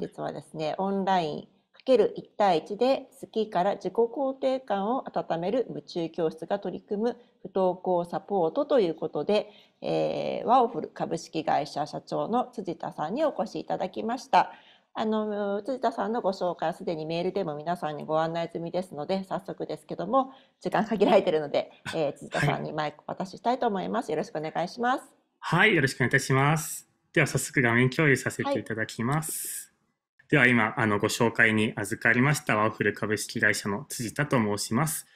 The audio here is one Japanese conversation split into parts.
本日はですね、オンライン ×1 対1で好きから自己肯定感を温める夢中教室が取り組む不登校サポートということで、えー、ワオフル株式会社社長の辻田さんにお越しいただきました。あの辻田さんのご紹介はすでにメールでも皆さんにご案内済みですので早速ですけども時間限られているので、えー、辻田さんにマイクを渡ししたいと思います。よろしくお願いします。はい、よろしくお願いいたします。では早速画面共有させていただきます。はいでは今、あの、ご紹介に預かりましたワオフル株式会社の辻田と申します。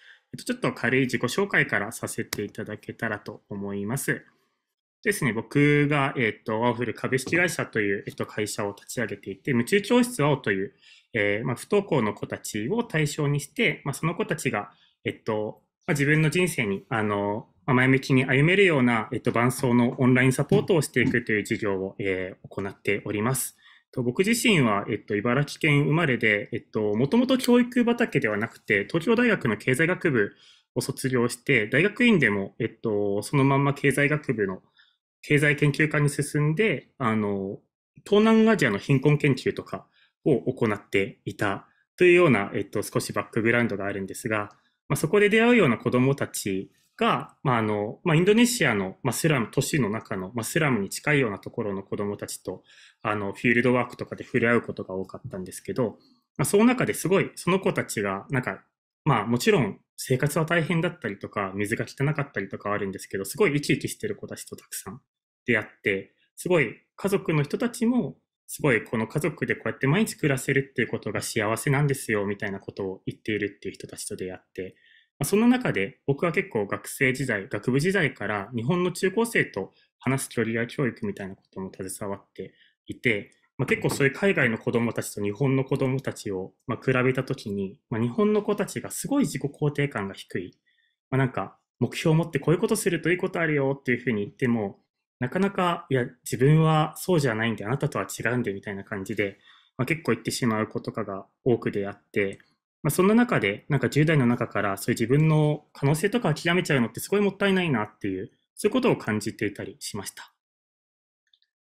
ちょっと軽い自己紹介からさせていただけたらと思います。ですね、僕が、えっ、と、ワオフル株式会社という、えっ、と、会社を立ち上げていて、夢中教室ワオという、えー、まあ、不登校の子たちを対象にして、まあ、その子たちが、えっ、と、まあ、自分の人生に、あの、前向きに歩めるような、えっと、伴奏のオンラインサポートをしていくという事業を、えー、行っております。と僕自身は、えっと、茨城県生まれで、えっと、もともと教育畑ではなくて、東京大学の経済学部を卒業して、大学院でも、えっと、そのまんま経済学部の経済研究科に進んで、あの、東南アジアの貧困研究とかを行っていたというような、えっと、少しバックグラウンドがあるんですが、まあ、そこで出会うような子供たちが、まああのまあ、インドネシアの、まあ、スラム都市の中の、まあ、スラムに近いようなところの子どもたちとあのフィールドワークとかで触れ合うことが多かったんですけど、まあ、その中ですごいその子たちがなんか、まあ、もちろん生活は大変だったりとか水が汚かったりとかあるんですけどすごい生き生きしてる子たちとたくさん出会ってすごい家族の人たちもすごいこの家族でこうやって毎日暮らせるっていうことが幸せなんですよみたいなことを言っているっていう人たちと出会ってその中で僕は結構学生時代、学部時代から日本の中高生と話す距離や教育みたいなことも携わっていて、まあ、結構そういう海外の子どもたちと日本の子どもたちをま比べた時に、まあ、日本の子たちがすごい自己肯定感が低い、まあ、なんか目標を持ってこういうことするといいことあるよっていうふうに言ってもなかなかいや自分はそうじゃないんであなたとは違うんでみたいな感じで、ま結構言ってしまう子とかが多くであってまあ、そんな中で、なんか10代の中からそういう自分の可能性とか諦めちゃうのってすごいもったいないなっていう、そういうことを感じていたりしました。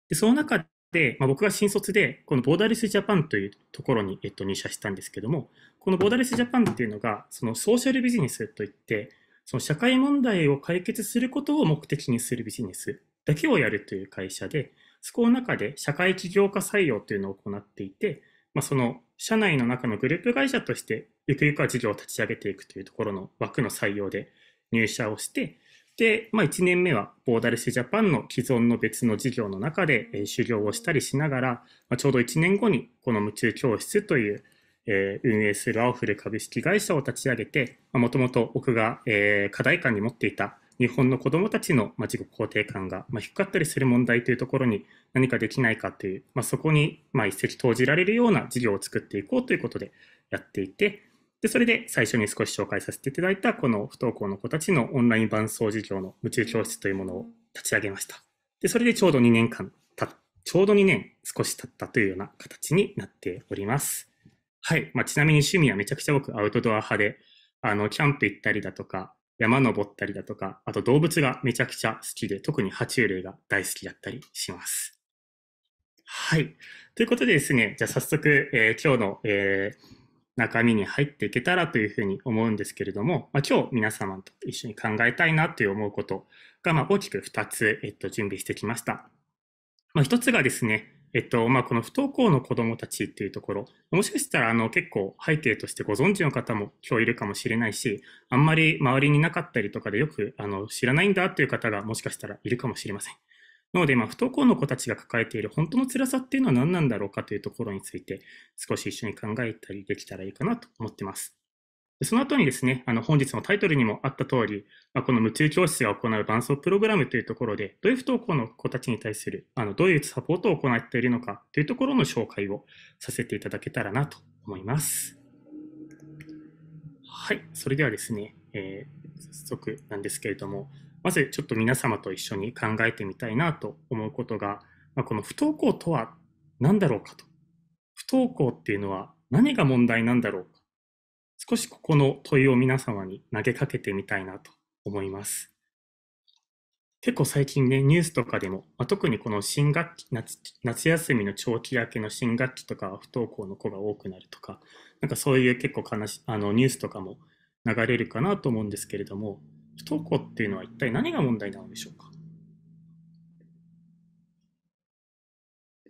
で、その中で、まあ、僕が新卒で、このボーダレスジャパンというところに、えっと、入社したんですけども、このボーダレスジャパンっていうのが、そのソーシャルビジネスといって、その社会問題を解決することを目的にするビジネスだけをやるという会社で、そこの中で社会起業家採用というのを行っていて、まあ、その社内の中のグループ会社として、ゆくゆくは事業を立ち上げていくというところの枠の採用で入社をして、で、まあ、1年目はボーダレスジャパンの既存の別の事業の中で、え修行をしたりしながら、まあ、ちょうど1年後にこの夢中教室という、えー、運営するアオフル株式会社を立ち上げて、もともと僕が、えー、課題感に持っていた日本の子どもたちの、自己肯定感が、低かったりする問題というところに何かできないかという、まあ、そこに、一石投じられるような事業を作っていこうということでやっていて、で、それで最初に少し紹介させていただいた、この不登校の子たちのオンライン伴走事業の夢中教室というものを立ち上げました。で、それでちょうど2年間た、ちょうど2年少し経ったというような形になっております。はい。まあ、ちなみに趣味はめちゃくちゃ僕アウトドア派で、あの、キャンプ行ったりだとか、山登ったりだとか、あと動物がめちゃくちゃ好きで、特に爬虫類が大好きだったりします。はい。ということでですね、じゃあ早速、えー、今日の、えー、中身に入っていけたらというふうに思うんですけれども、まあ、今日皆様と一緒に考えたいなという思うことが、まあ、大きく2つ、えっと、準備してきました。まあ、1つがですね、えっとまあ、この不登校の子どもたちっていうところ、もしかしたらあの結構背景としてご存知の方も今日いるかもしれないし、あんまり周りになかったりとかでよくあの知らないんだっていう方がもしかしたらいるかもしれません。なので、まあ、不登校の子たちが抱えている本当の辛さっていうのは何なんだろうかというところについて、少し一緒に考えたりできたらいいかなと思ってます。その後にですね、あの本日のタイトルにもあった通り、まあ、この夢中教室が行う伴奏プログラムというところで、どういう不登校の子たちに対する、あのどういうサポートを行っているのかというところの紹介をさせていただけたらなと思います。はい、それではですね、えー、早速なんですけれども、まずちょっと皆様と一緒に考えてみたいなと思うことが、まあ、この不登校とは何だろうかと。不登校っていうのは何が問題なんだろうか。少しここの問いを皆様に投げかけてみたいなと思います。結構最近ね、ニュースとかでも、まあ、特にこの新学期夏、夏休みの長期明けの新学期とか、不登校の子が多くなるとか、なんかそういう結構悲しあのニュースとかも流れるかなと思うんですけれども、不登校っていうのは一体何が問題なのでしょうか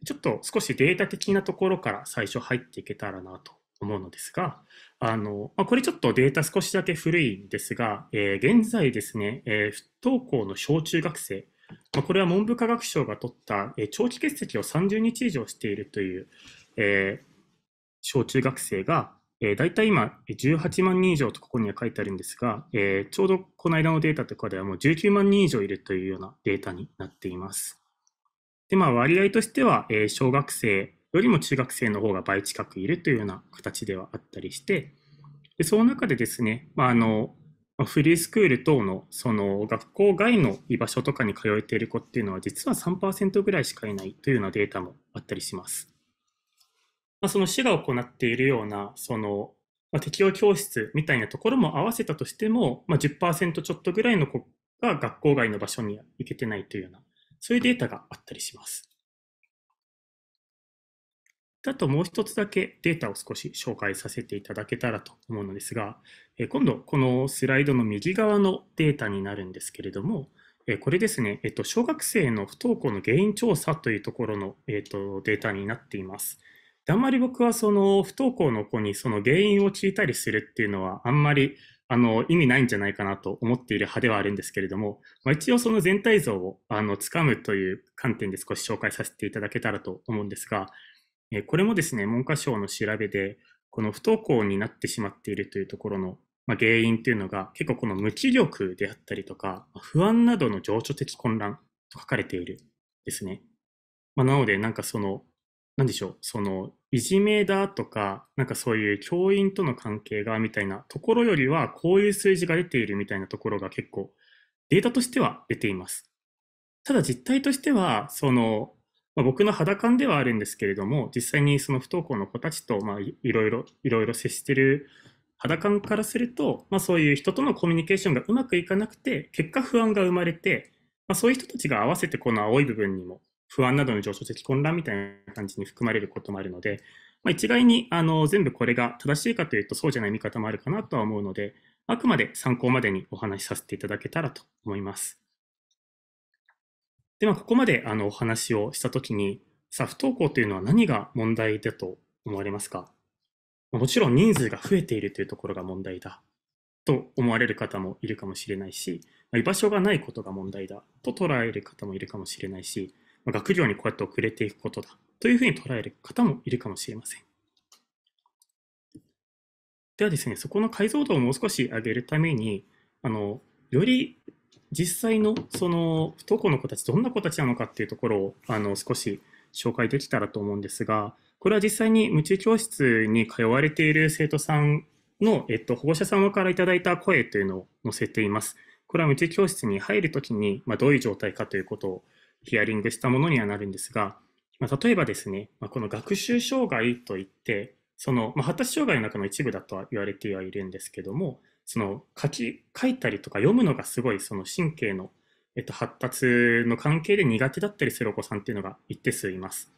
ちょっと少しデータ的なところから最初入っていけたらなと思うのですが、あの、まあ、これちょっとデータ少しだけ古いんですが、えー、現在ですね、えー、不登校の小中学生、まあ、これは文部科学省が取った、えー、長期欠席を30日以上しているという、え小中学生が、えー、大体今、18万人以上とここには書いてあるんですが、えちょうどこの間のデータとかではもう19万人以上いるというようなデータになっています。で、まあ、割合としては、え小学生、よりも中学生の方が倍近くいるというような形ではあったりして、でその中でですね、まあ、あのフリースクール等のその学校外の居場所とかに通えている子っていうのは実は3%ぐらいしかいないというようなデータもあったりします。まあ、その市が行っているようなその、まあ、適応教室みたいなところも合わせたとしても、まあ10、ちょっとぐらいの子が学校外の場所に行けてないというようなそういうデータがあったりします。あともう一つだけデータを少し紹介させていただけたらと思うのですが、今度このスライドの右側のデータになるんですけれども、これですね、小学生の不登校の原因調査というところの、データになっています。あんまり僕はその不登校の子にその原因を聞いたりするっていうのはあんまりあの意味ないんじゃないかなと思っている派ではあるんですけれども、まあ、一応その全体像をつかむという観点で少し紹介させていただけたらと思うんですが、えこれもですね、文科省の調べで、この不登校になってしまっているというところの、まあ、原因というのが、結構この無気力であったりとか、不安などの情緒的混乱と書かれているですね。まあ、なので、なんかその、なんでしょう、その、いじめだとか、なんかそういう教員との関係がみたいなところよりは、こういう数字が出ているみたいなところが結構、データとしては出ています。ただ実態としては、その、まあ、僕の肌感ではあるんですけれども、実際にその不登校の子たちと、まあ、いろいろ、いろいろ接してる肌感からすると、まあ、そういう人とのコミュニケーションがうまくいかなくて、結果不安が生まれて、まあ、そういう人たちが合わせてこの青い部分にも不安などの上昇的混乱みたいな感じに含まれることもあるので、まあ、一概にあの全部これが正しいかというとそうじゃない見方もあるかなとは思うので、あくまで参考までにお話しさせていただけたらと思います。で、まあ、ここまであのお話をしたときに、さあ、不登校というのは何が問題だと思われますかもちろん人数が増えているというところが問題だと思われる方もいるかもしれないし、居場所がないことが問題だと捉える方もいるかもしれないし、学業にこうやって遅れていくことだというふうに捉える方もいるかもしれません。ではですね、そこの解像度をもう少し上げるために、あの、より実際のその不登校の子たちどんな子たちなのかっていうところをあの少し紹介できたらと思うんですがこれは実際に夢中教室に通われている生徒さんの、えっと、保護者様からいただいた声というのを載せています。これは夢中教室に入るときに、まあ、どういう状態かということをヒアリングしたものにはなるんですが、まあ、例えばですね、まあ、この学習障害といって、その、まあ、発達障害の中の一部だとは言われてはいるんですけども、その書き、書いたりとか読むのがすごいその神経の、えっと、発達の関係で苦手だったりするお子さんっていうのが一定数います。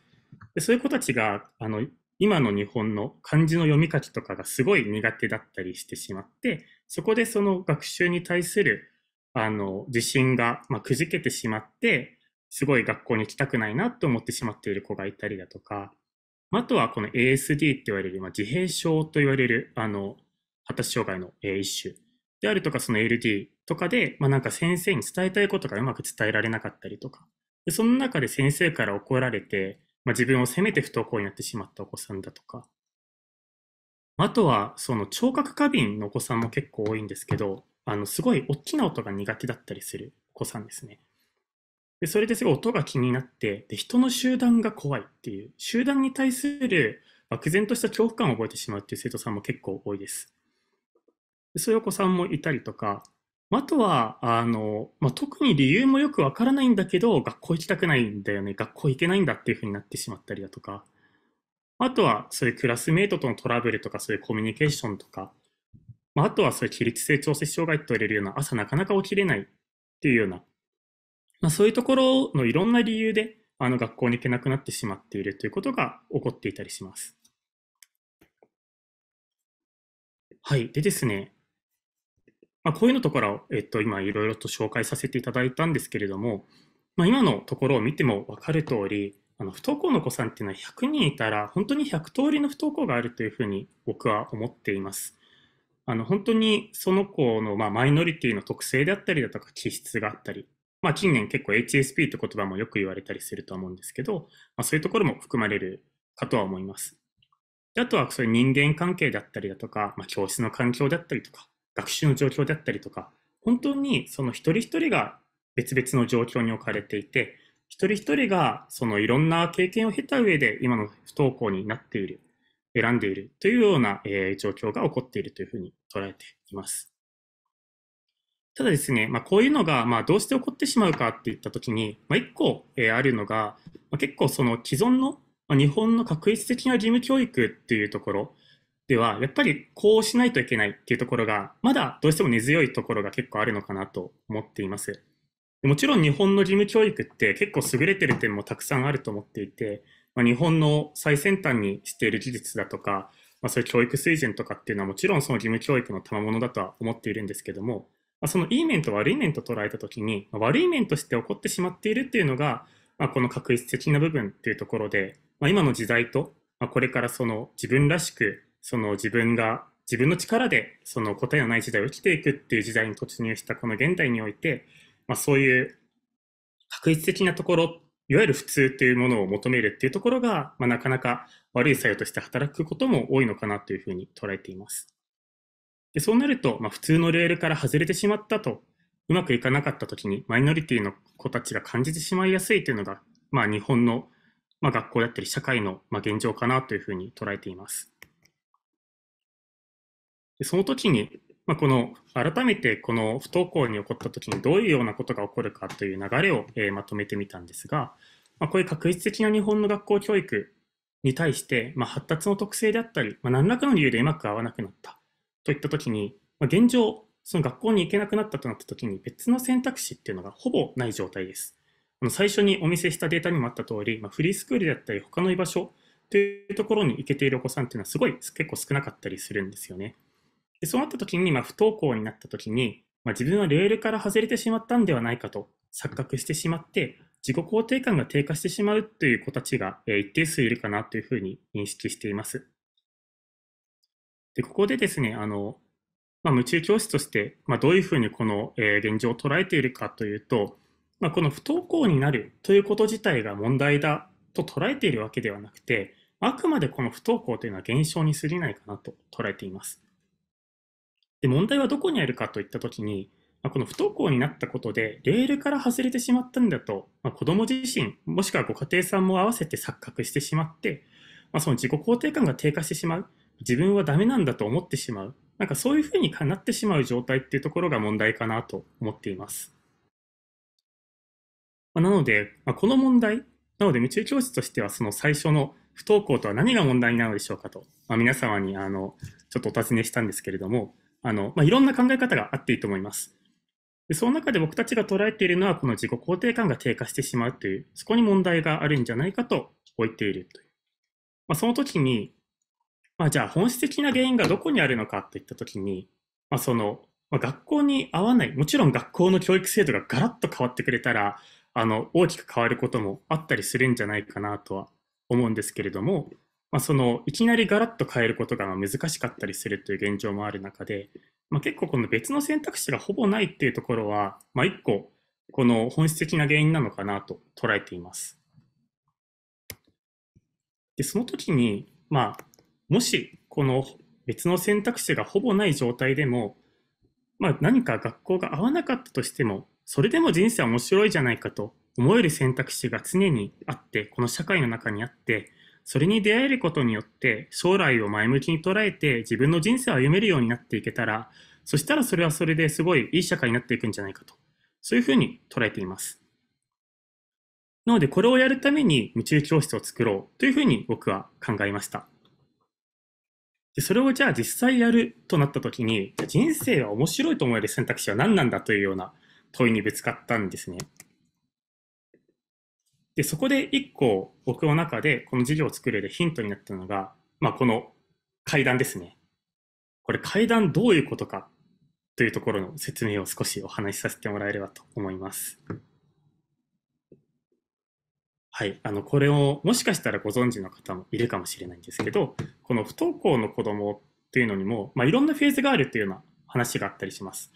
でそういう子たちが、あの、今の日本の漢字の読み書きとかがすごい苦手だったりしてしまって、そこでその学習に対するあの自信が、まあ、くじけてしまって、すごい学校に行きたくないなと思ってしまっている子がいたりだとか、あとはこの ASD って言われる、まあ、自閉症と言われるあの発達障害の、え一種であるとか、その LD とかで、まあ、なんか先生に伝えたいことがうまく伝えられなかったりとか、でその中で先生から怒られて、まあ、自分を責めて不登校になってしまったお子さんだとか、あとは、その聴覚過敏のお子さんも結構多いんですけど、あの、すごい大きな音が苦手だったりするお子さんですね。で、それですごい音が気になって、で、人の集団が怖いっていう、集団に対する漠然とした恐怖感を覚えてしまうっていう生徒さんも結構多いです。そういうお子さんもいたりとか、あとは、あの、まあ、特に理由もよくわからないんだけど、学校行きたくないんだよね、学校行けないんだっていうふうになってしまったりだとか、あとは、そういうクラスメイトとのトラブルとか、そういうコミュニケーションとか、まあ、あとはそういう起立性調節障害と言われるような、朝なかなか起きれないっていうような、まあ、そういうところのいろんな理由で、あの、学校に行けなくなってしまっているということが起こっていたりします。はい。でですね、まあ、こういうのところを、えっと、今いろいろと紹介させていただいたんですけれども、まあ、今のところを見ても分かる通り、あ不登校の子さんっていうのは100人いたら本当に100通りの不登校があるというふうに僕は思っています。あの本当にその子のまあマイノリティの特性であったりだとか気質があったり、まあ、近年結構 HSP って言葉もよく言われたりすると思うんですけど、まあ、そういうところも含まれるかとは思います。であとはそういう人間関係だったりだとか、まあ、教室の環境だったりとか、学習の状況であったりとか、本当にその一人一人が別々の状況に置かれていて、一人一人がそのいろんな経験を経た上で今の不登校になっている、選んでいるというような、えー、状況が起こっているというふうに捉えています。ただですね、まあ、こういうのが、まあ、どうして起こってしまうかっていったときに、まあ、一個、えー、あるのが、まあ、結構その既存の、まあ、日本の確率的な義務教育っていうところでは、やっぱりこうしないといけないっていうところが、まだどうしても根強いところが結構あるのかなと思っています。もちろん日本の義務教育って結構優れてる点もたくさんあると思っていて、まあ、日本の最先端にしている技術だとか、まあ、そういう教育水準とかっていうのはもちろんその義務教育の賜物だとは思っているんですけども、まあ、そのいい面と悪い面と捉えた時に、まあ、悪い面として起こってしまっているっていうのが、まあ、この確率的な部分っていうところで、まあ、今の時代と、まあ、これからその自分らしくその自分が自分の力でその答えのない時代を生きていくっていう時代に突入したこの現代において、まあ、そういう確率的なところいわゆる普通というものを求めるっていうところが、まあ、なかなか悪い作用として働くことも多いのかなというふうに捉えています。でそうなると、まあ、普通のレールから外れてしまったと、うまくいかなかった時にマイノリティの子たちが感じてしまいやすいというのが、まあ、日本の、まあ、学校だったり社会の、まあ、現状かなというふうに捉えています。でその時に、まあ、この改めてこの不登校に起こった時にどういうようなことが起こるかという流れを、えまとめてみたんですが、まあ、こういう確実的な日本の学校教育に対して、まあ、発達の特性であったり、まあ、何らかの理由でうまく合わなくなったといった時に、まあ、現状その学校に行けなくなったとなった時に別の選択肢っていうのがほぼない状態です。あの最初にお見せしたデータにもあった通り、まあ、フリースクールであったり他の居場所というところに行けているお子さんっていうのはすごい結構少なかったりするんですよね。でそうなった時に、まあ、不登校になった時に、まあ、自分はレールから外れてしまったんではないかと錯覚してしまって、自己肯定感が低下してしまうという子たちが一定数いるかなというふうに認識しています。でここでですね、あのまあ、夢中教師として、まあ、どういうふうにこの、え現状を捉えているかというと、まあ、この不登校になるということ自体が問題だと捉えているわけではなくて、あくまでこの不登校というのは現象に過ぎないかなと捉えています。で、問題はどこにあるかといったときに、まあ、この不登校になったことで、レールから外れてしまったんだと、まあ、子供自身、もしくはご家庭さんも合わせて錯覚してしまって、まあ、その自己肯定感が低下してしまう。自分はダメなんだと思ってしまう。なんかそういうふうになってしまう状態っていうところが問題かなと思っています。まあ、なので、まあ、この問題、なので、夢中教室としては、その最初の不登校とは何が問題なのでしょうかと、まあ、皆様にあのちょっとお尋ねしたんですけれども、あの、まあ、いろんな考え方があっていいと思います。でその中で僕たちが捉えているのは、この自己肯定感が低下してしまうという、そこに問題があるんじゃないかと置いているという。まあ、その時に、まあ、じゃあ本質的な原因がどこにあるのかといった時に、まあ、その、まあ、学校に合わない、もちろん学校の教育制度がガラッと変わってくれたら、あの、大きく変わることもあったりするんじゃないかなとは思うんですけれども、まあ、そのいきなりガラッと変えることが難しかったりするという現状もある中で、まあ、結構この別の選択肢がほぼないっていうところは、まあ、一個この本質的な原因なのかなと捉えています。でその時に、まあ、もしこの別の選択肢がほぼない状態でも、まあ、何か学校が合わなかったとしてもそれでも人生は面白いじゃないかと思える選択肢が常にあってこの社会の中にあってそれに出会えることによって将来を前向きに捉えて自分の人生を歩めるようになっていけたら、そしたらそれはそれですごいいい社会になっていくんじゃないかと。そういうふうに捉えています。なのでこれをやるために夢中教室を作ろうというふうに僕は考えました。でそれをじゃあ実際やるとなった時に、人生は面白いと思える選択肢は何なんだというような問いにぶつかったんですね。で、そこで一個僕の中でこの授業を作るでヒントになったのが、まあこの階段ですね。これ階段どういうことかというところの説明を少しお話しさせてもらえればと思います。はい、あのこれをもしかしたらご存知の方もいるかもしれないんですけどこの不登校の子どもというのにも、まあ、いろんなフェーズがあるというような話があったりします。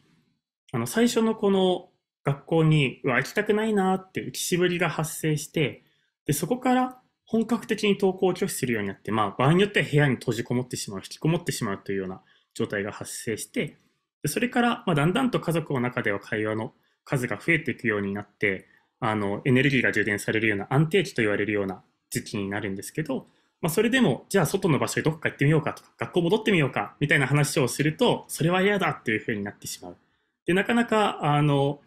あの最初のこの学校に、行きたくないなっていう浮き絞りが発生して、で、そこから本格的に登校を拒否するようになって、まあ、場合によっては部屋に閉じこもってしまう、引きこもってしまうというような状態が発生して、でそれから、まあ、だんだんと家族の中では会話の数が増えていくようになって、あの、エネルギーが充電されるような安定期と言われるような時期になるんですけど、まあ、それでも、じゃあ外の場所へどこか行ってみようかとか、学校戻ってみようか、みたいな話をすると、それは嫌だっていうふうになってしまう。で、なかなか、あの、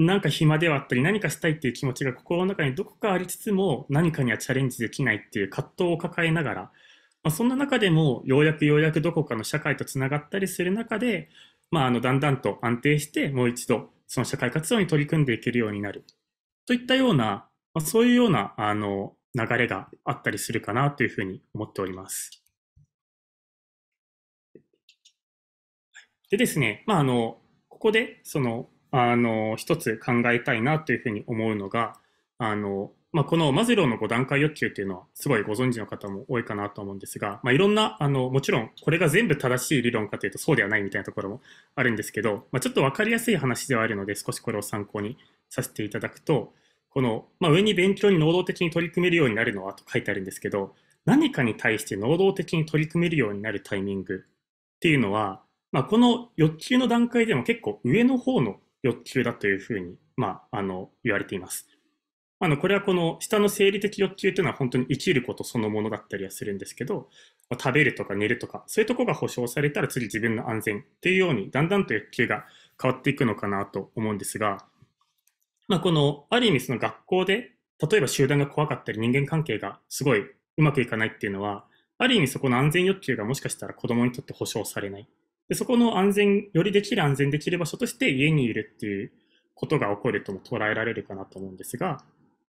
なんか暇ではあったり何かしたいっていう気持ちが心の中にどこかありつつも何かにはチャレンジできないっていう葛藤を抱えながら、まあ、そんな中でもようやくようやくどこかの社会とつながったりする中で、まあ、あのだんだんと安定してもう一度その社会活動に取り組んでいけるようになるといったような、まあ、そういうようなあの流れがあったりするかなというふうに思っております。でですね、まあ、あのここでそのあの、一つ考えたいなというふうに思うのが、あの、まあ、このマズローの5段階欲求っていうのはすごいご存知の方も多いかなと思うんですが、まあ、いろんなあのもちろんこれが全部正しい理論かというとそうではないみたいなところもあるんですけど、まあ、ちょっと分かりやすい話ではあるので少しこれを参考にさせていただくとこの、まあ、上に勉強に能動的に取り組めるようになるのはと書いてあるんですけど何かに対して能動的に取り組めるようになるタイミングっていうのは、まあ、この欲求の段階でも結構上の方の欲求だというふうに、まあ、あの言われています。あのこれはこの下の生理的欲求というのは本当に生きることそのものだったりはするんですけど、食べるとか寝るとか、そういうとこが保障されたら次自分の安全っていうように、だんだんと欲求が変わっていくのかなと思うんですが、まあ、この、ある意味その学校で、例えば集団が怖かったり人間関係がすごいうまくいかないっていうのは、ある意味そこの安全欲求がもしかしたら子供にとって保障されない。で、そこの安全、よりできる安全できる場所として家にいるっていうことが起こるとも捉えられるかなと思うんですが、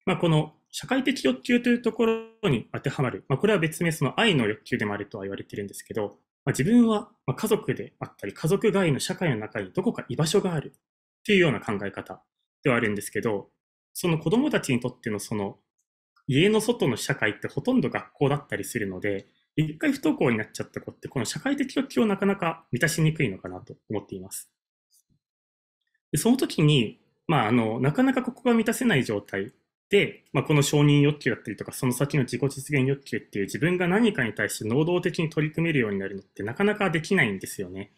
まあ、この社会的欲求というところに当てはまる、まあ、これは別名その愛の欲求でもあるとは言われてるんですけど、まあ、自分は家族であったり、家族外の社会の中にどこか居場所があるっていうような考え方ではあるんですけど、その子供たちにとってのその家の外の社会ってほとんど学校だったりするので、一回不登校になっちゃった子って、この社会的欲求をなかなか満たしにくいのかなと思っています。でその時に、まあ、あの、なかなかここが満たせない状態で、まあ、この承認欲求だったりとか、その先の自己実現欲求っていう自分が何かに対して能動的に取り組めるようになるのってなかなかできないんですよね。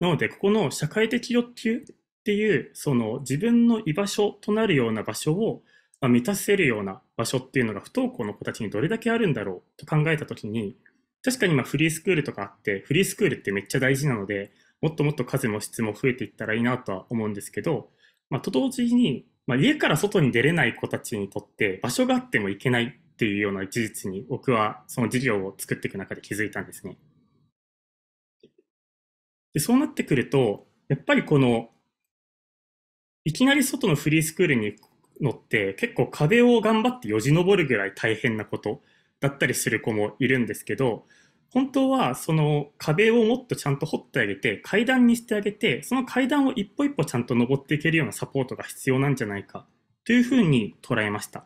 なので、ここの社会的欲求っていう、その自分の居場所となるような場所をまあ、満たせるような場所っていうのが不登校の子たちにどれだけあるんだろうと考えたときに、確かにまあフリースクールとかあって、フリースクールってめっちゃ大事なので、もっともっと数も質も増えていったらいいなとは思うんですけど、まあ、と同時に、まあ、家から外に出れない子たちにとって場所があってもいけないっていうような事実に僕はその事業を作っていく中で気づいたんですね。でそうなってくると、やっぱりこの、いきなり外のフリースクールに行くのって結構壁を頑張ってよじ登るぐらい大変なことだったりする子もいるんですけど本当はその壁をもっとちゃんと掘ってあげて階段にしてあげてその階段を一歩一歩ちゃんと登っていけるようなサポートが必要なんじゃないかというふうに捉えました。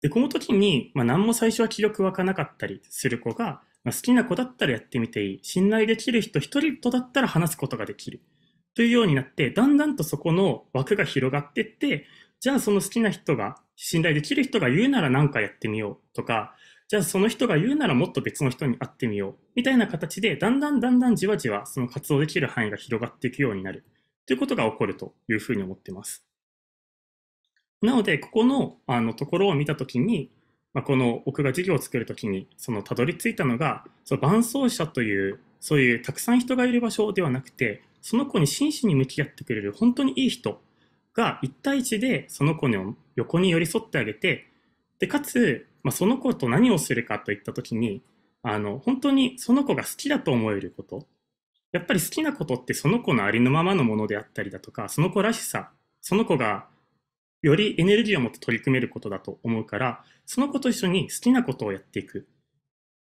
でこの時に、まあ、何も最初は気力湧かなかったりする子が、まあ、好きな子だったらやってみていい信頼できる人一人とだったら話すことができるというようになってだんだんとそこの枠が広がっていってじゃあその好きな人が、信頼できる人が言うなら何かやってみようとか、じゃあその人が言うならもっと別の人に会ってみようみたいな形で、だんだんだんだんじわじわその活動できる範囲が広がっていくようになるということが起こるというふうに思ってます。なので、ここのあのところを見たときに、まあ、この僕が授業を作るときに、そのたどり着いたのが、その伴走者という、そういうたくさん人がいる場所ではなくて、その子に真摯に向き合ってくれる本当にいい人が1対1でその子の横に寄り添ってあげて、で、かつ、まあ、その子と何をするかといった時に、あの、本当にその子が好きだと思えること。やっぱり好きなことってその子のありのままのものであったりだとか、その子らしさ、その子がよりエネルギーを持って取り組めることだと思うから、その子と一緒に好きなことをやっていく。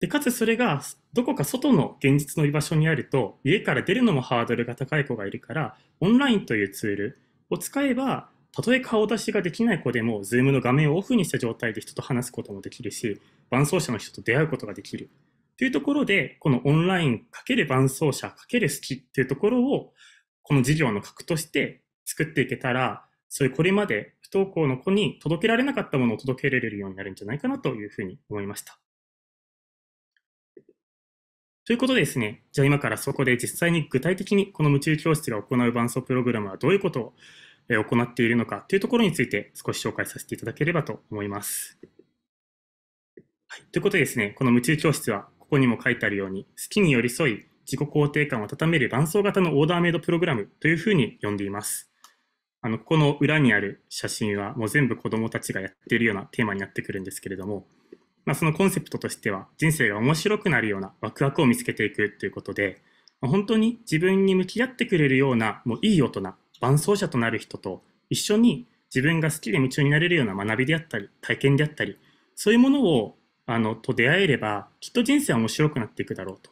で、かつそれがどこか外の現実の居場所にあると、家から出るのもハードルが高い子がいるから、オンラインというツール、を使えば、たとえ顔出しができない子でも、Zoom の画面をオフにした状態で人と話すこともできるし、伴走者の人と出会うことができる。というところで、このオンライン×伴走者×好きっていうところを、この事業の核として作っていけたら、そういうこれまで不登校の子に届けられなかったものを届けられるようになるんじゃないかなというふうに思いました。ということでですね、じゃあ今からそこで実際に具体的にこの夢中教室が行う伴奏プログラムはどういうことを行っているのかというところについて少し紹介させていただければと思います。はい、ということでですね、この夢中教室はここにも書いてあるように、好きに寄り添い自己肯定感を高める伴奏型のオーダーメイドプログラムというふうに呼んでいます。あの、ここの裏にある写真はもう全部子供たちがやっているようなテーマになってくるんですけれども、まあ、そのコンセプトとしては人生が面白くなるようなワクワクを見つけていくということで、まあ、本当に自分に向き合ってくれるようなもういい大人伴走者となる人と一緒に自分が好きで夢中になれるような学びであったり体験であったりそういうものをあのと出会えればきっと人生は面白くなっていくだろうと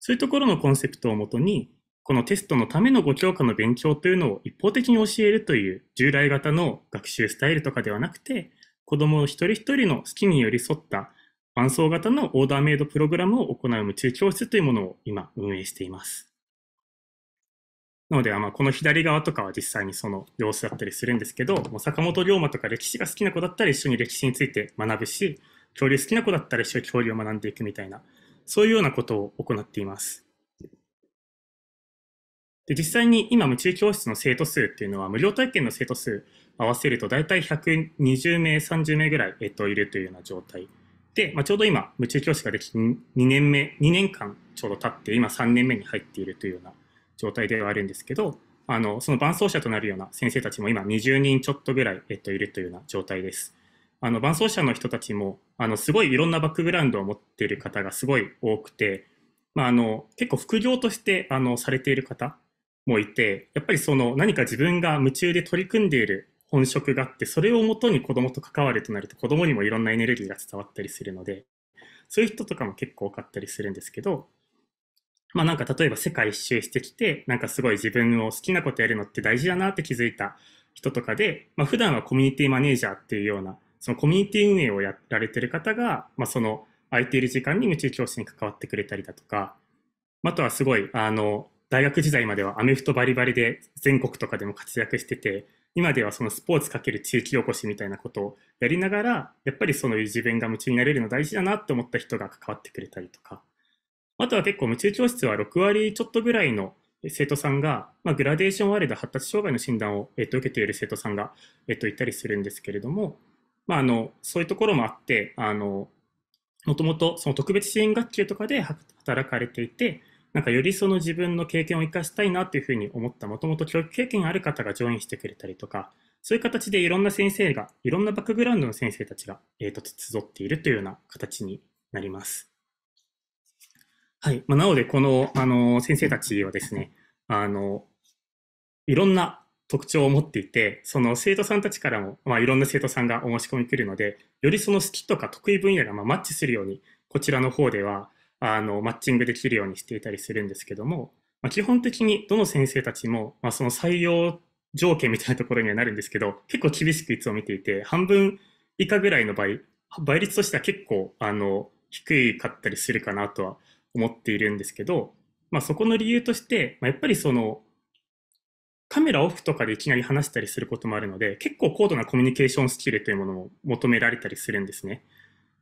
そういうところのコンセプトをもとにこのテストのためのご教科の勉強というのを一方的に教えるという従来型の学習スタイルとかではなくて子供一人一人の好きに寄り添った伴奏型のオーダーメイドプログラムを行う夢中教室というものを今運営しています。なので、まあ、この左側とかは実際にその様子だったりするんですけど、もう坂本龍馬とか歴史が好きな子だったら一緒に歴史について学ぶし、恐竜好きな子だったら一緒に恐竜を学んでいくみたいな、そういうようなことを行っています。で実際に今、夢中教室の生徒数っていうのは、無料体験の生徒数合わせると大体120名、30名ぐらい、えっと、いるというような状態。で、まあ、ちょうど今、夢中教師ができて2年目、2年間ちょうど経って、今3年目に入っているというような状態ではあるんですけど、あの、その伴走者となるような先生たちも今20人ちょっとぐらい、えっと、いるというような状態です。あの、伴走者の人たちも、あの、すごいいろんなバックグラウンドを持っている方がすごい多くて、まあ、あの、結構副業として、あの、されている方もいて、やっぱりその何か自分が夢中で取り組んでいる本職があって、それをもとに子供と関わるとなると、子供にもいろんなエネルギーが伝わったりするので、そういう人とかも結構多かったりするんですけど、まあなんか例えば世界一周してきて、なんかすごい自分を好きなことやるのって大事だなって気づいた人とかで、まあ普段はコミュニティマネージャーっていうような、そのコミュニティ運営をやられてる方が、まあその空いている時間に宇宙教師に関わってくれたりだとか、あとはすごい、あの、大学時代まではアメフトバリバリで全国とかでも活躍してて、今ではそのスポーツ×地域おこしみたいなことをやりながら、やっぱりその自分が夢中になれるの大事だなって思った人が関わってくれたりとか、あとは結構夢中教室は6割ちょっとぐらいの生徒さんが、まあ、グラデーションあれで発達障害の診断を、えっと、受けている生徒さんが、えっと、いたりするんですけれども、まあ、あのそういうところもあってあのもともとその特別支援学級とかで働かれていてなんかよりその自分の経験を生かしたいなっていうふうに思った、もともと教育経験ある方がジョインしてくれたりとか、そういう形でいろんな先生が、いろんなバックグラウンドの先生たちが、えっ、ー、と、集っているというような形になります。はい。まあ、なので、この、あの、先生たちはですね、あの、いろんな特徴を持っていて、その生徒さんたちからも、まあ、いろんな生徒さんがお申し込み来るので、よりその好きとか得意分野が、まマッチするように、こちらの方では、あの、マッチングできるようにしていたりするんですけども、まあ、基本的にどの先生たちも、まあ、その採用条件みたいなところにはなるんですけど、結構厳しくいつも見ていて、半分以下ぐらいの場合、倍率としては結構、あの、低かったりするかなとは思っているんですけど、まあ、そこの理由として、まあ、やっぱりその、カメラオフとかでいきなり話したりすることもあるので、結構高度なコミュニケーションスキルというものも求められたりするんですね。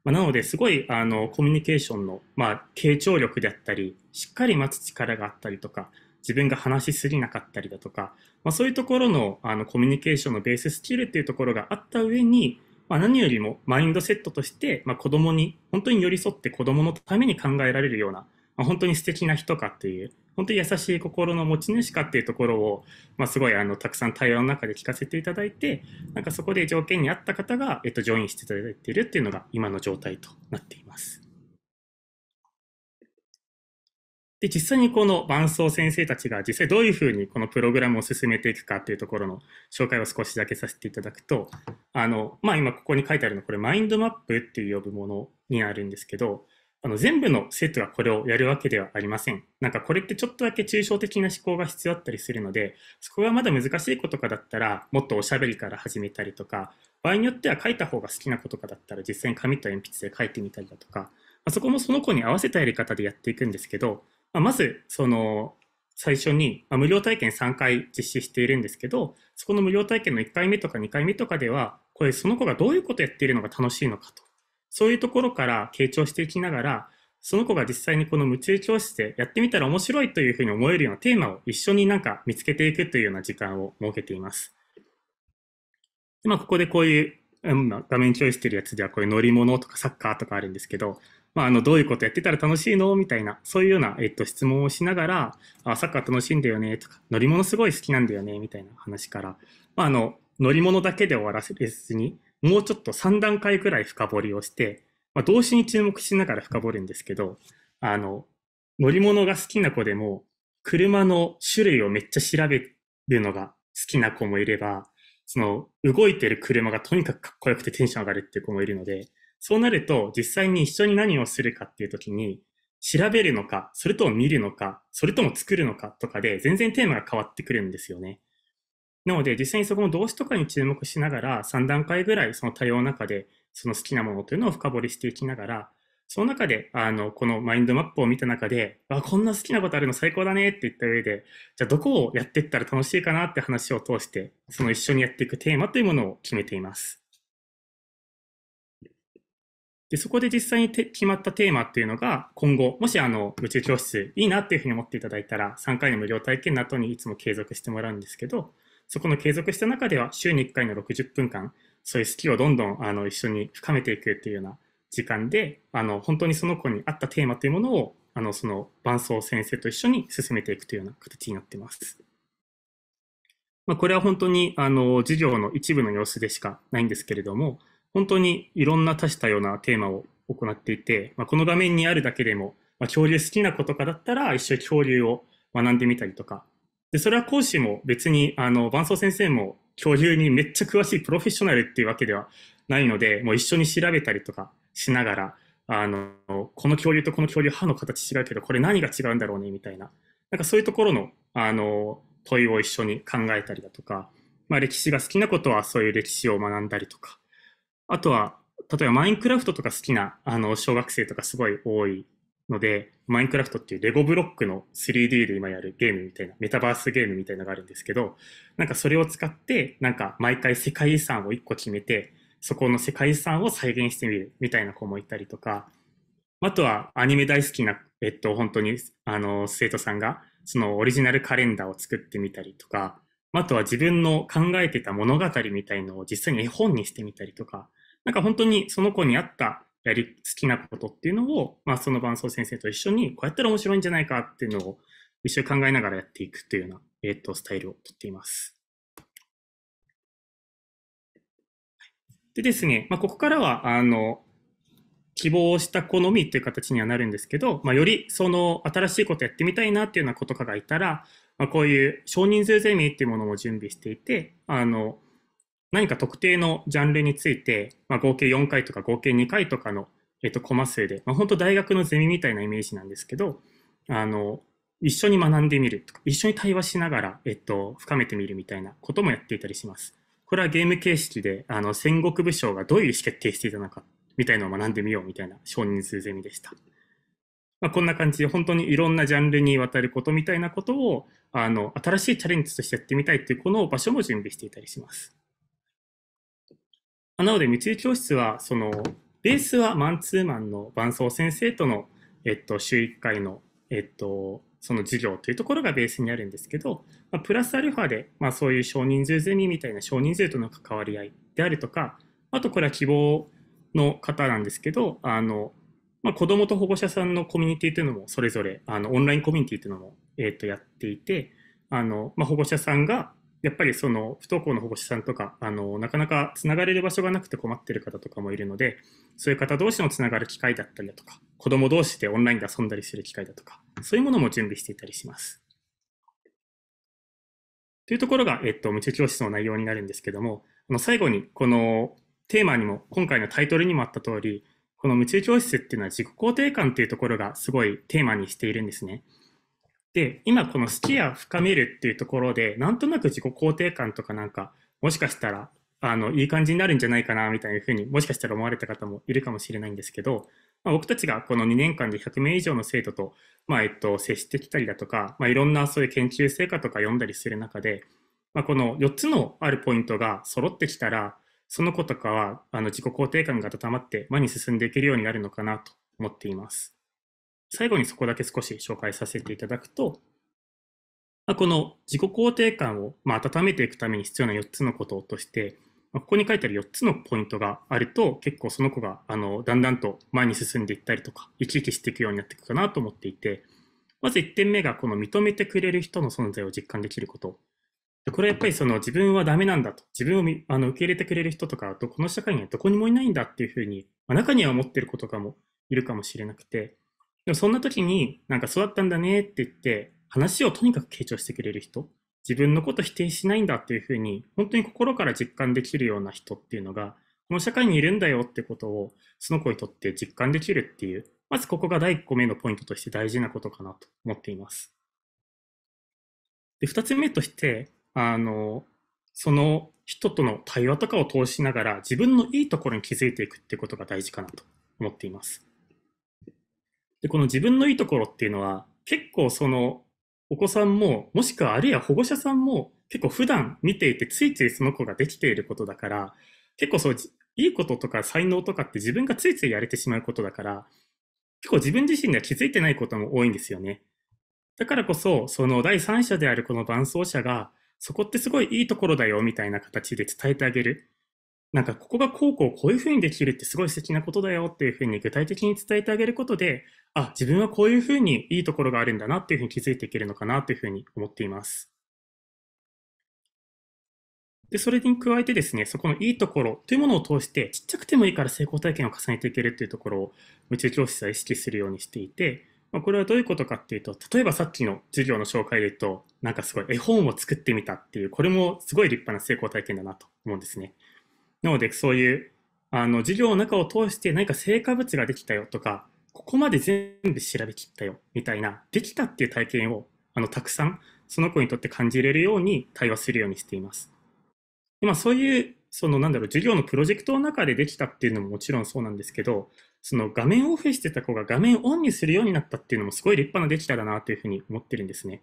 まあ、なのですごいあのコミュニケーションの、まあ、傾聴力であったりしっかり待つ力があったりとか自分が話しすぎなかったりだとか、まあ、そういうところのあのコミュニケーションのベーススキルっていうところがあった上に、まあ、何よりもマインドセットとして、まあ、子供に本当に寄り添って子供のために考えられるようなまあ、本当に素敵な人かっていう、本当に優しい心の持ち主かっていうところを、まあ、すごいあのたくさん対話の中で聞かせていただいて、なんかそこで条件に合った方が、えっと、ジョインしていただいているっていうのが今の状態となっています。で、実際にこの伴奏先生たちが実際どういうふうにこのプログラムを進めていくかっていうところの紹介を少しだけさせていただくと、あの、まあ、今ここに書いてあるの、これマインドマップっていう呼ぶものにあるんですけど、あの全部の生徒がこれをやるわけではありません。なんかこれってちょっとだけ抽象的な思考が必要だったりするので、そこがまだ難しいことかだったら、もっとおしゃべりから始めたりとか、場合によっては書いた方が好きなことかだったら、実際に紙と鉛筆で書いてみたりだとか、まあ、そこもその子に合わせたやり方でやっていくんですけど、まあ、まず、その、最初に、まあ、無料体験3回実施しているんですけど、そこの無料体験の1回目とか2回目とかでは、これその子がどういうことやっているのが楽しいのかと。そういうところから傾聴していきながら、その子が実際にこの夢中教室でやってみたら面白いというふうに思えるようなテーマを一緒になんか見つけていくというような時間を設けています。でまあ、ここでこういう、うん、画面共有してるやつではこういう乗り物とかサッカーとかあるんですけど、まあ、あのどういうことやってたら楽しいのみたいな、そういうような、えっと、質問をしながら、あサッカー楽しいんだよねとか、乗り物すごい好きなんだよねみたいな話から、まあ、あの乗り物だけで終わらせずに、もうちょっと3段階くらい深掘りをして、まあ、動詞に注目しながら深掘るんですけど、あの、乗り物が好きな子でも、車の種類をめっちゃ調べるのが好きな子もいれば、その動いてる車がとにかくかっこよくてテンション上がるっていう子もいるので、そうなると実際に一緒に何をするかっていう時に、調べるのか、それとも見るのか、それとも作るのかとかで全然テーマが変わってくるんですよね。なので、実際にそこの動詞とかに注目しながら、3段階ぐらいその多様の中で、その好きなものというのを深掘りしていきながら、その中で、あの、このマインドマップを見た中で、あ、こんな好きなことあるの最高だねって言った上で、じゃあどこをやっていったら楽しいかなって話を通して、その一緒にやっていくテーマというものを決めています。で、そこで実際に決まったテーマっていうのが、今後、もしあの、宇宙教室いいなっていうふうに思っていただいたら、3回の無料体験の後にいつも継続してもらうんですけど、そこの継続した中では、週に1回の60分間、そういう好きをどんどんあの一緒に深めていくっていうような時間で、あの本当にその子に合ったテーマというものを、あのその伴奏先生と一緒に進めていくというような形になっています。まあ、これは本当にあの授業の一部の様子でしかないんですけれども、本当にいろんな多種多様なテーマを行っていて、まあ、この画面にあるだけでも、まあ、恐竜好きな子とかだったら一緒に恐竜を学んでみたりとか、で、それは講師も別に、あの、伴奏先生も恐竜にめっちゃ詳しいプロフェッショナルっていうわけではないので、もう一緒に調べたりとかしながら、あの、この恐竜とこの恐竜歯の形違うけど、これ何が違うんだろうね、みたいな。なんかそういうところの、あの、問いを一緒に考えたりだとか、まあ歴史が好きなことはそういう歴史を学んだりとか、あとは、例えばマインクラフトとか好きな、あの、小学生とかすごい多いので、マインクラフトっていうレゴブロックの 3D で今やるゲームみたいな、メタバースゲームみたいなのがあるんですけど、なんかそれを使って、なんか毎回世界遺産を1個決めて、そこの世界遺産を再現してみるみたいな子もいたりとか、あとはアニメ大好きな、えっと、本当に、あの、生徒さんが、そのオリジナルカレンダーを作ってみたりとか、あとは自分の考えてた物語みたいのを実際に絵本にしてみたりとか、なんか本当にその子に合ったやり、好きなことっていうのを、まあ、その伴奏先生と一緒に、こうやったら面白いんじゃないかっていうのを、一緒に考えながらやっていくというような、えっ、ー、と、スタイルをとっています。でですね、まあ、ここからは、あの、希望した子のみという形にはなるんですけど、まあ、よりその新しいことやってみたいなっていうような子とかがいたら、まあ、こういう少人数ゼミっていうものも準備していて、あの、何か特定のジャンルについて、まあ、合計4回とか合計2回とかの、えと、コマ数で、まあ、本当大学のゼミみたいなイメージなんですけど、あの、一緒に学んでみるとか、一緒に対話しながら、えと、深めてみるみたいなこともやっていたりします。これはゲーム形式で、あの、戦国武将がどういう意思決定していたのか、みたいなのを学んでみようみたいな少人数ゼミでした。まあ、こんな感じで本当にいろんなジャンルにわたることみたいなことを、あの、新しいチャレンジとしてやってみたいっていうこの場所も準備していたりします。なので、三井教室は、その、ベースはマンツーマンの伴奏先生との、えっと、週1回の、えっと、その授業というところがベースにあるんですけど、まあ、プラスアルファで、まあ、そういう少人数ゼミみたいな少人数との関わり合いであるとか、あとこれは希望の方なんですけど、あの、まあ、子供と保護者さんのコミュニティというのもそれぞれ、あの、オンラインコミュニティというのも、えっ、と、やっていて、あの、まあ、保護者さんが、やっぱりその不登校の保護者さんとかあのなかなかつながれる場所がなくて困っている方とかもいるのでそういう方同士のつながる機会だったりだとか子ども同士でオンラインで遊んだりする機会だとかそういうものも準備していたりします。というところが、えっと、夢中教室の内容になるんですけどもあの最後にこのテーマにも今回のタイトルにもあった通りこの夢中教室っていうのは自己肯定感っていうところがすごいテーマにしているんですね。で、今この好きや深めるっていうところで、なんとなく自己肯定感とかなんか、もしかしたら、あの、いい感じになるんじゃないかな、みたいなふうに、もしかしたら思われた方もいるかもしれないんですけど、まあ、僕たちがこの2年間で100名以上の生徒と、まあ、えっと、接してきたりだとか、まあ、いろんなそういう研究成果とか読んだりする中で、まあ、この4つのあるポイントが揃ってきたら、その子とかは、あの、自己肯定感が高まって、前に進んでいけるようになるのかなと思っています。最後にそこだけ少し紹介させていただくと、まあ、この自己肯定感をま温めていくために必要な4つのこととして、まここに書いてある4つのポイントがあると、結構その子があのだんだんと前に進んでいったりとか、生き生きしていくようになっていくかなと思っていて、まず1点目が、この認めてくれる人の存在を実感できること。これはやっぱりその自分はダメなんだと、自分をあの受け入れてくれる人とか、この社会にはどこにもいないんだっていうふうに、まあ、中には思ってる子とかもいるかもしれなくて、でもそんな時に、なんかそうだったんだねって言って、話をとにかく傾聴してくれる人、自分のこと否定しないんだっていうふうに、本当に心から実感できるような人っていうのが、この社会にいるんだよってことを、その子にとって実感できるっていう、まずここが第1個目のポイントとして大事なことかなと思っています。で、2つ目として、あの、その人との対話とかを通しながら、自分のいいところに気づいていくってことが大事かなと思っています。で、この自分のいいところっていうのは、結構そのお子さんも、もしくはあるいは保護者さんも、結構普段見ていて、ついついその子ができていることだから、結構そう、いいこととか才能とかって自分がついついやれてしまうことだから、結構自分自身では気づいてないことも多いんですよね。だからこそ、その第三者であるこの伴走者が、そこってすごいいいところだよみたいな形で伝えてあげる。なんかここがこうこうこういうふうにできるってすごい素敵なことだよっていうふうに具体的に伝えてあげることで、あ、自分はこういうふうにいいところがあるんだなっていうふうに気づいていけるのかなというふうに思っています。で、それに加えてですね、そこのいいところというものを通して、ちっちゃくてもいいから成功体験を重ねていけるというところを、夢中教室は意識するようにしていて、まあ、これはどういうことかっていうと、例えばさっきの授業の紹介で言うと、なんかすごい絵本を作ってみたっていう、これもすごい立派な成功体験だなと思うんですね。なので、そういう、あの、授業の中を通して何か成果物ができたよとか、ここまで全部調べきったよ、みたいな、できたっていう体験を、あの、たくさん、その子にとって感じれるように対話するようにしています。まあ、そういう、その、なんだろう、授業のプロジェクトの中でできたっていうのももちろんそうなんですけど、その画面オフしてた子が画面オンにするようになったっていうのもすごい立派なできただなというふうに思ってるんですね。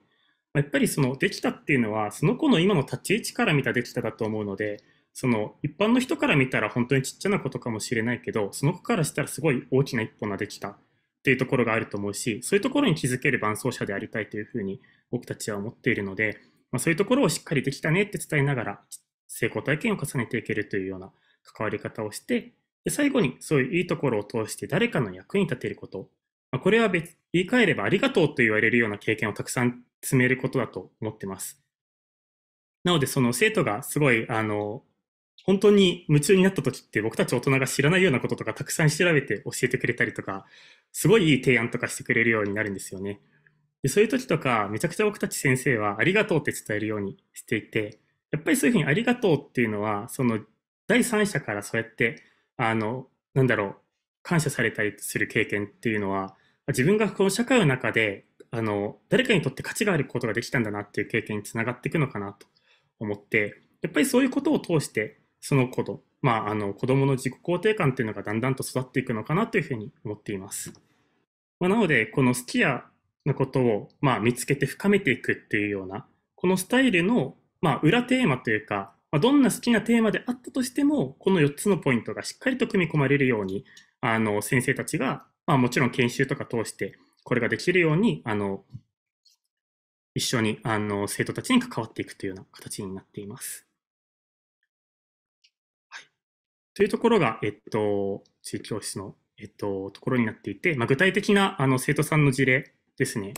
やっぱりそのできたっていうのは、その子の今の立ち位置から見たできただと思うので、その一般の人から見たら本当にちっちゃなことかもしれないけど、その子からしたらすごい大きな一歩ができたっていうところがあると思うし、そういうところに気づける伴走者でありたいというふうに僕たちは思っているので、まあ、そういうところをしっかりできたねって伝えながら、成功体験を重ねていけるというような関わり方をして、で最後にそういういいところを通して誰かの役に立てること、まあ、これは別言い換えればありがとうと言われるような経験をたくさん積めることだと思ってます。なので、その生徒がすごい、あの、本当に夢中になった時って僕たち大人が知らないようなこととかたくさん調べて教えてくれたりとか、すごいいい提案とかしてくれるようになるんですよね。でそういう時とか、めちゃくちゃ僕たち先生はありがとうって伝えるようにしていて、やっぱりそういうふうにありがとうっていうのは、その第三者からそうやって、あの、なんだろう、感謝されたりする経験っていうのは、自分がこの社会の中で、あの、誰かにとって価値があることができたんだなっていう経験につながっていくのかなと思って、やっぱりそういうことを通して、そのこと、まあ、あの子どもの自己肯定感っていうのがだんだんと育っていくのかなというふうに思っています。まあ、なので、この好きアのことを、まあ、見つけて深めていくっていうような、このスタイルの、まあ、裏テーマというか、まあ、どんな好きなテーマであったとしても、この4つのポイントがしっかりと組み込まれるように、あの先生たちが、まあ、もちろん研修とか通して、これができるように、あの一緒にあの生徒たちに関わっていくというような形になっています。というところが、えっと、地域教室の、えっと、ところになっていて、まあ、具体的なあの生徒さんの事例ですね。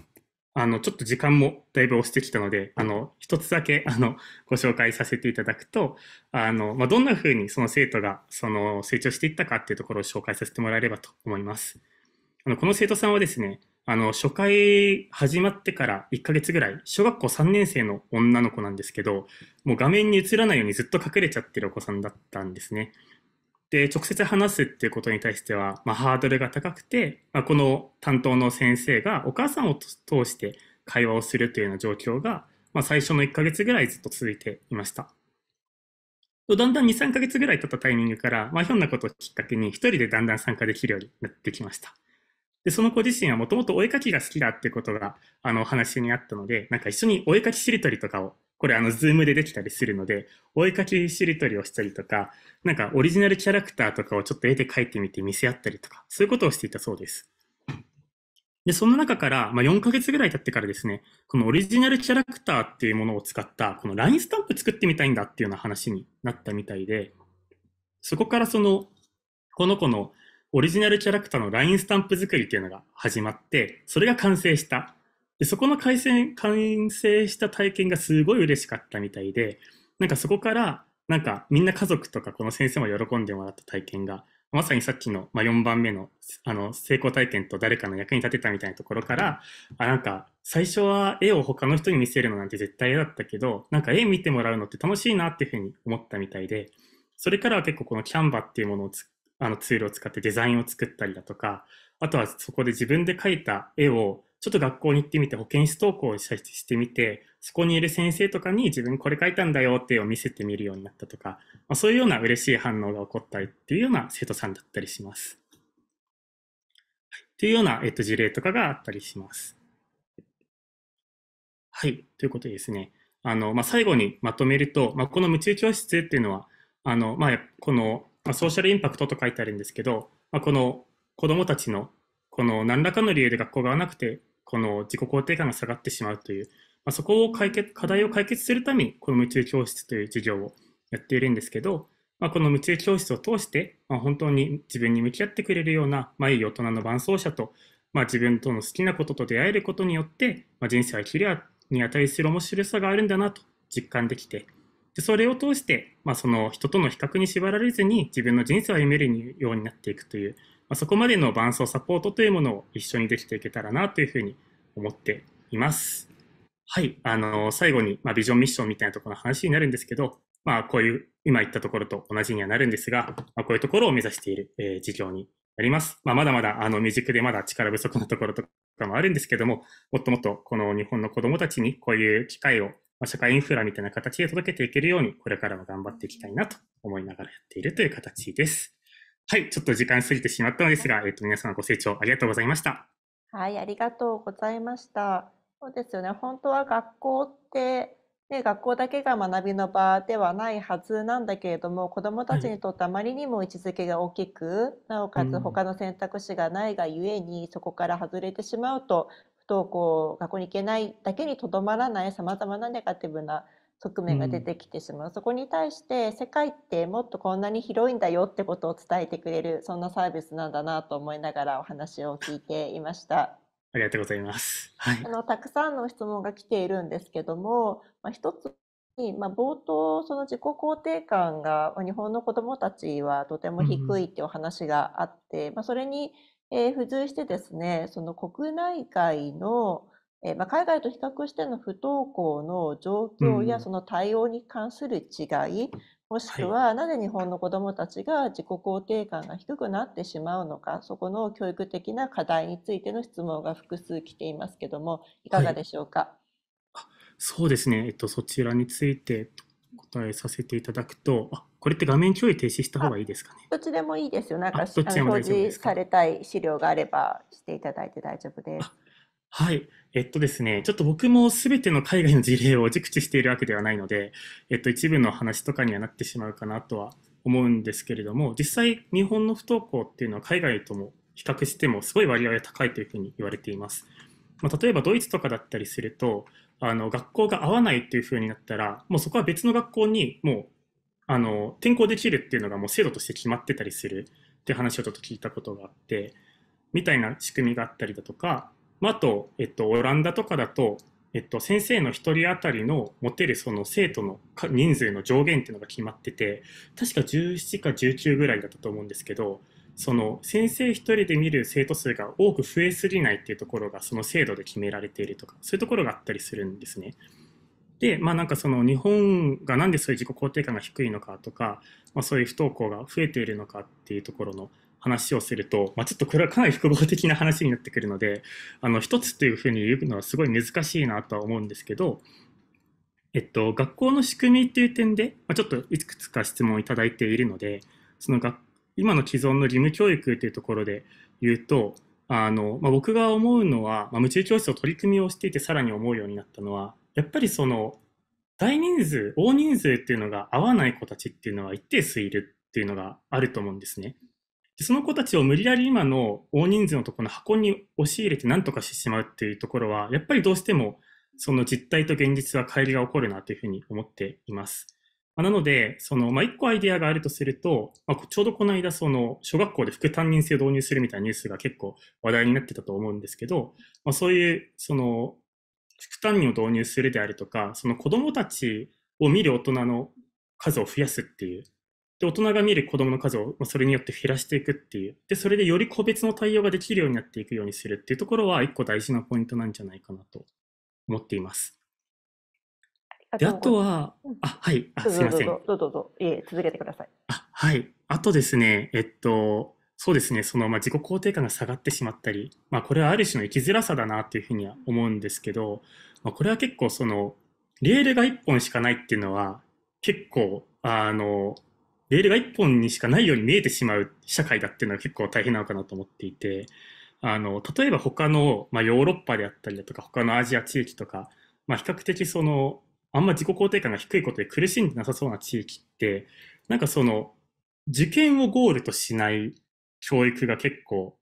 あの、ちょっと時間もだいぶ押してきたので、あの、一つだけ、あの、ご紹介させていただくと、あの、まあ、どんなふうにその生徒が、その、成長していったかっていうところを紹介させてもらえればと思います。あの、この生徒さんはですね、あの、初回始まってから1ヶ月ぐらい、小学校3年生の女の子なんですけど、もう画面に映らないようにずっと隠れちゃってるお子さんだったんですね。で、直接話すっていうことに対しては、まあ、ハードルが高くて、まあ、この担当の先生がお母さんを通して会話をするというような状況が、まあ、最初の1ヶ月ぐらいずっと続いていました。だんだん2、3ヶ月ぐらい経ったタイミングから、まあ、ひょんなことをきっかけに一人でだんだん参加できるようになってきました。で、その子自身はもともとお絵かきが好きだってことが、あの、話にあったので、なんか一緒にお絵かきしりとりとかをこれあの、ズームでできたりするので、お絵かきしりとりをしたりとか、なんかオリジナルキャラクターとかをちょっと絵で描いてみて見せ合ったりとか、そういうことをしていたそうです。で、その中から、まあ、4ヶ月ぐらい経ってからですね、このオリジナルキャラクターっていうものを使った、この LINE スタンプ作ってみたいんだっていうような話になったみたいで、そこからその、この子のオリジナルキャラクターの LINE スタンプ作りっていうのが始まって、それが完成したで、そこの改善、完成した体験がすごい嬉しかったみたいで、なんかそこから、なんかみんな家族とかこの先生も喜んでもらった体験が、まさにさっきの、まあ、4番目のあの成功体験と誰かの役に立てたみたいなところから、あなんか最初は絵を他の人に見せるのなんて絶対嫌だったけど、なんか絵見てもらうのって楽しいなっていうふうに思ったみたいで、それからは結構このキャンバっていうものをあのツールを使ってデザインを作ったりだとか、あとはそこで自分で描いた絵をちょっと学校に行ってみて、保健室登校してみて、そこにいる先生とかに自分これ書いたんだよっていうのを見せてみるようになったとか、まあ、そういうような嬉しい反応が起こったりっていうような生徒さんだったりします。っていうような、えっと、事例とかがあったりします。はい、ということでですね、あのまあ、最後にまとめると、まあ、この夢中教室っていうのは、あのまあ、この、まあ、ソーシャルインパクトと書いてあるんですけど、まあ、この子どもたちのこの何らかの理由で学校が合わなくてこの自己肯定感が下がってしまうという、まあ、そこを解決、課題を解決するために、この夢中教室という授業をやっているんですけど、まあ、この夢中教室を通して、まあ、本当に自分に向き合ってくれるような、まあ、いい大人の伴走者と、まあ、自分との好きなことと出会えることによって、まあ、人生はキレアに値する面白さがあるんだなと実感できて、でそれを通して、まあ、その人との比較に縛られずに自分の人生を歩めるようになっていくという、まあ、そこまでの伴走サポートというものを一緒にできていけたらなというふうに思っています。はい、あの最後に、まあ、ビジョンミッションみたいなところの話になるんですけど、まあ、こういう今言ったところと同じにはなるんですが、まあ、こういうところを目指している、えー、事業になります。まあ、まだまだあの未熟でまだ力不足なところとかもあるんですけども、もっともっとこの日本の子どもたちにこういう機会を社会インフラみたいな形で届けていけるように、これからも頑張っていきたいなと思いながらやっているという形です。はい、ちょっと時間過ぎてしまったのですが、えっと、皆さんご清聴ありがとうございました。はい、ありがとうございました。そうですよね、本当は学校って、ね、学校だけが学びの場ではないはずなんだけれども子供もたちにとってあまりにも位置づけが大きくなおかつ他の選択肢がないがゆえにそこから外れてしまうと不登校学校に行けないだけにとどまらない様々なネガティブな側面が出てきてしまう、うん、そこに対して世界ってもっとこんなに広いんだよってことを伝えてくれるそんなサービスなんだなと思いながらお話を聞いていました。ありがとうございます、はい、あのたくさんの質問が来ているんですけども、まあ、一つに、まあ、冒頭その自己肯定感が日本の子どもたちはとても低いっていうお話があって、うん、まあ、それに、えー、付随してですねその国内外のえー、まあ、海外と比較しての不登校の状況やその対応に関する違い、うん、もしくはなぜ日本の子どもたちが自己肯定感が低くなってしまうのか、そこの教育的な課題についての質問が複数来ていますけども、いかがでしょうか。はい、そうですね、えっと、そちらについて答えさせていただくと、これって画面共有停止した方がいいですかね。どっちでもいいですよ。なんか表示されたい資料があればしていただいて大丈夫です。はい。えっとですね、ちょっと僕も全ての海外の事例を熟知しているわけではないので、えっと、一部の話とかにはなってしまうかなとは思うんですけれども、実際日本の不登校っていうのは海外とも比較してもすごい割合が高いというふうに言われています。まあ、例えばドイツとかだったりすると、あの学校が合わないっていうふうになったら、もうそこは別の学校にもうあの転校できるっていうのがもう制度として決まってたりするっていう話をちょっと聞いたことがあって、みたいな仕組みがあったりだとか、あ、と、えっと、オランダとかだと、えっと、先生の一人当たりの持てるその生徒の人数の上限っていうのが決まってて確か17か19ぐらいだったと思うんですけどその先生一人で見る生徒数が多く増えすぎないっていうところがその制度で決められているとかそういうところがあったりするんですね。でまあなんかその日本がなんでそういう自己肯定感が低いのかとか、まあ、そういう不登校が増えているのかっていうところの話をすると、まあ、ちょっとこれはかなり複合的な話になってくるのであの一つというふうに言うのはすごい難しいなとは思うんですけど、えっと、学校の仕組みっていう点で、まあ、ちょっといくつか質問をいただいているのでその今の既存の義務教育というところで言うとあの、まあ、僕が思うのは、まあ、夢中教室を取り組みをしていてさらに思うようになったのはやっぱりその大人数大人数っていうのが合わない子たちっていうのは一定数いるっていうのがあると思うんですね。その子たちを無理やり今の大人数のところの箱に押し入れて何とかしてしまうっていうところは、やっぱりどうしてもその実態と現実は乖離が起こるなというふうに思っています。まなので、その、まあ、個アイデアがあるとすると、まあ、ちょうどこの間、その、小学校で副担任制を導入するみたいなニュースが結構話題になってたと思うんですけど、まあ、そういう、その、副担任を導入するであるとか、その子供たちを見る大人の数を増やすっていうで、大人が見る子供の数をそれによって減らしていくっていう。で、それでより個別の対応ができるようになっていくようにするっていうところは、一個大事なポイントなんじゃないかなと思っています。あで、あとは、あ、はい、あすいません。どうぞどうぞ、いえ、続けてください。あ、はい。あとですね、えっと、そうですね、その、まあ、自己肯定感が下がってしまったり、まあ、これはある種の生きづらさだなっていうふうには思うんですけど、まあ、これは結構その、レールが一本しかないっていうのは、結構、あの、レールが一本にしかないように見えてしまう社会だっていうのは結構大変なのかなと思っていて、あの、例えば他の、まあ、ヨーロッパであったりだとか、他のアジア地域とか、まあ、比較的その、あんま自己肯定感が低いことで苦しんでなさそうな地域って、なんかその、受験をゴールとしない教育が結構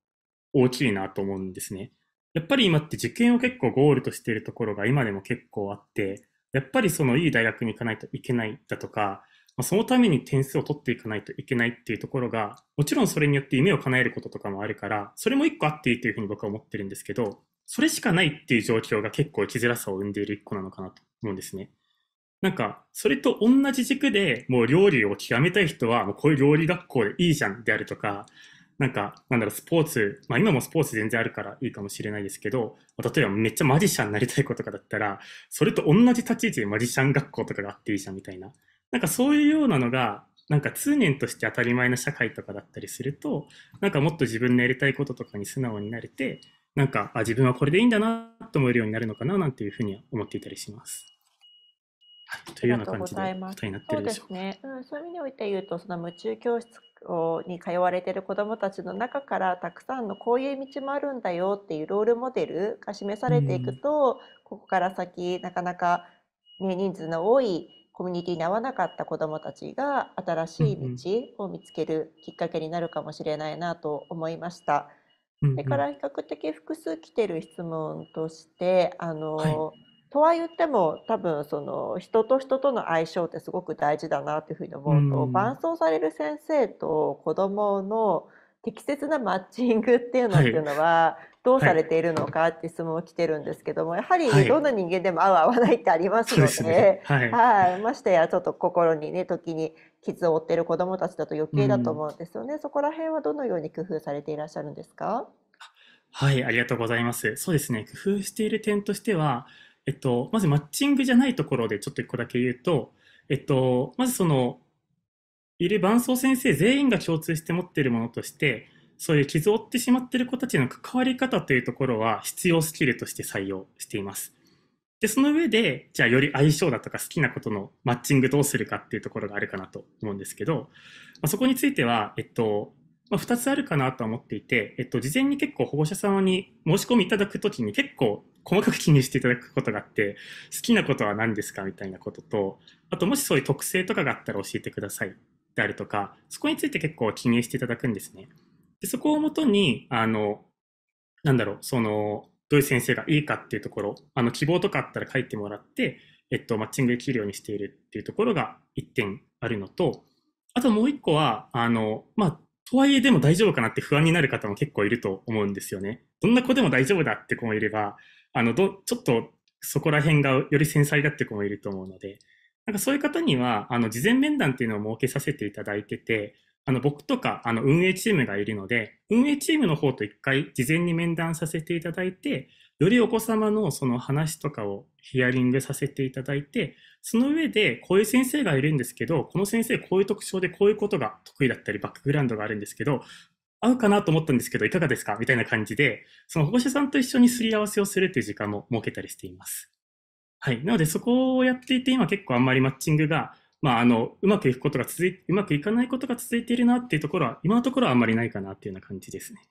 大きいなと思うんですね。やっぱり今って受験を結構ゴールとしているところが今でも結構あって、やっぱりそのいい大学に行かないといけないだとか、そのために点数を取っていかないといけないっていうところが、もちろんそれによって夢を叶えることとかもあるから、それも一個あっていいというふうに僕は思ってるんですけど、それしかないっていう状況が結構生きづらさを生んでいる一個なのかなと思うんですね。なんか、それと同じ軸でもう料理を極めたい人は、もうこういう料理学校でいいじゃんであるとか、なんか、なんだろう、スポーツ、まあ今もスポーツ全然あるからいいかもしれないですけど、例えばめっちゃマジシャンになりたい子とかだったら、それと同じ立ち位置でマジシャン学校とかがあっていいじゃんみたいな。なんかそういうようなのが、なんか通念として当たり前の社会とかだったりすると、なんかもっと自分のやりたいこととかに素直になれて、なんか、あ、自分はこれでいいんだなと思えるようになるのかななんていうふうに思っていたりします。というような感じで答えになってるでしょうそうですね、うん。そういう意味において言うと、その夢中教室に通われている子どもたちの中からたくさんのこういう道もあるんだよっていうロールモデルが示されていくと、うん、ここから先なかなか、ね、人数の多いコミュニティに合わなかった子どもたちが新しい道を見つけるきっかけになるかもしれないなと思いました。それから比較的複数来てる質問としてあの、はい、とは言っても多分その人と人との相性ってすごく大事だなっていうふうに思うと、伴走される先生と子どもの適切なマッチングっていうのっていうのは、どうされているのかって質問を来てるんですけども、やはりどんな人間でも合う合わないってありますので、ね、はい、ましてやちょっと心にね時に傷を負っている子どもたちだと余計だと思うんですよね、うん、そこら辺はどのように工夫されていらっしゃるんですかはいありがとうございますそうですね工夫している点としてはえっとまずマッチングじゃないところでちょっと一個だけ言うとえっとまずそのいる伴奏先生全員が共通して持っているものとして、そういう傷を負ってしまっている子たちの関わり方というところは必要スキルとして採用しています。で、その上で、じゃあより相性だとか好きなことのマッチングどうするかっていうところがあるかなと思うんですけど、まあ、そこについては、えっと、まあ、2つあるかなとは思っていて、えっと、事前に結構保護者様に申し込みいただくときに結構細かく記入していただくことがあって、好きなことは何ですかみたいなことと、あともしそういう特性とかがあったら教えてくださいであるとか、そこについて結構記入していただくんですね。でそこをもとに、あの、なんだろう、その、どういう先生がいいかっていうところ、あの、希望とかあったら書いてもらって、えっと、マッチングできるようにしているっていうところが1点あるのと、あともう1個は、あの、まあ、とはいえでも大丈夫かなって不安になる方も結構いると思うんですよね。どんな子でも大丈夫だって子もいれば、あの、ど、ちょっとそこら辺がより繊細だって子もいると思うので、なんかそういう方には、あの、事前面談っていうのを設けさせていただいてて、あの、僕とか、あの、運営チームがいるので、運営チームの方と一回事前に面談させていただいて、よりお子様のその話とかをヒアリングさせていただいて、その上で、こういう先生がいるんですけど、この先生こういう特徴でこういうことが得意だったり、バックグラウンドがあるんですけど、合うかなと思ったんですけど、いかがですかみたいな感じで、その保護者さんと一緒にすり合わせをするという時間も設けたりしています。はい。なので、そこをやっていて、今結構あんまりマッチングが、まあ、あの、うまくいくことが続い、うまくいかないことが続いているなっていうところは、今のところはあんまりないかなっていうような感じですね。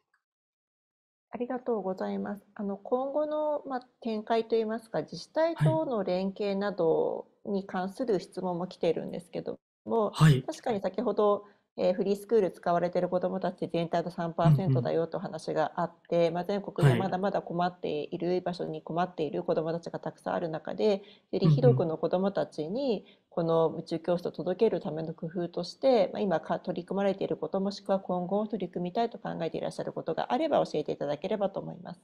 ありがとうございます。あの今後の、まあ、展開といいますか、自治体との連携などに関する質問も来ているんですけども、はい、確かに先ほどえー、フリースクール使われている子どもたち全体の3%だよと話があって、うんうん、まあ、全国でまだまだ困っている、場所に困っている子どもたちがたくさんある中でより広くの子どもたちにこの宇宙教室を届けるための工夫として、まあ、今か取り組まれていることもしくは今後取り組みたいと考えていらっしゃることがあれば教えていただければと思います。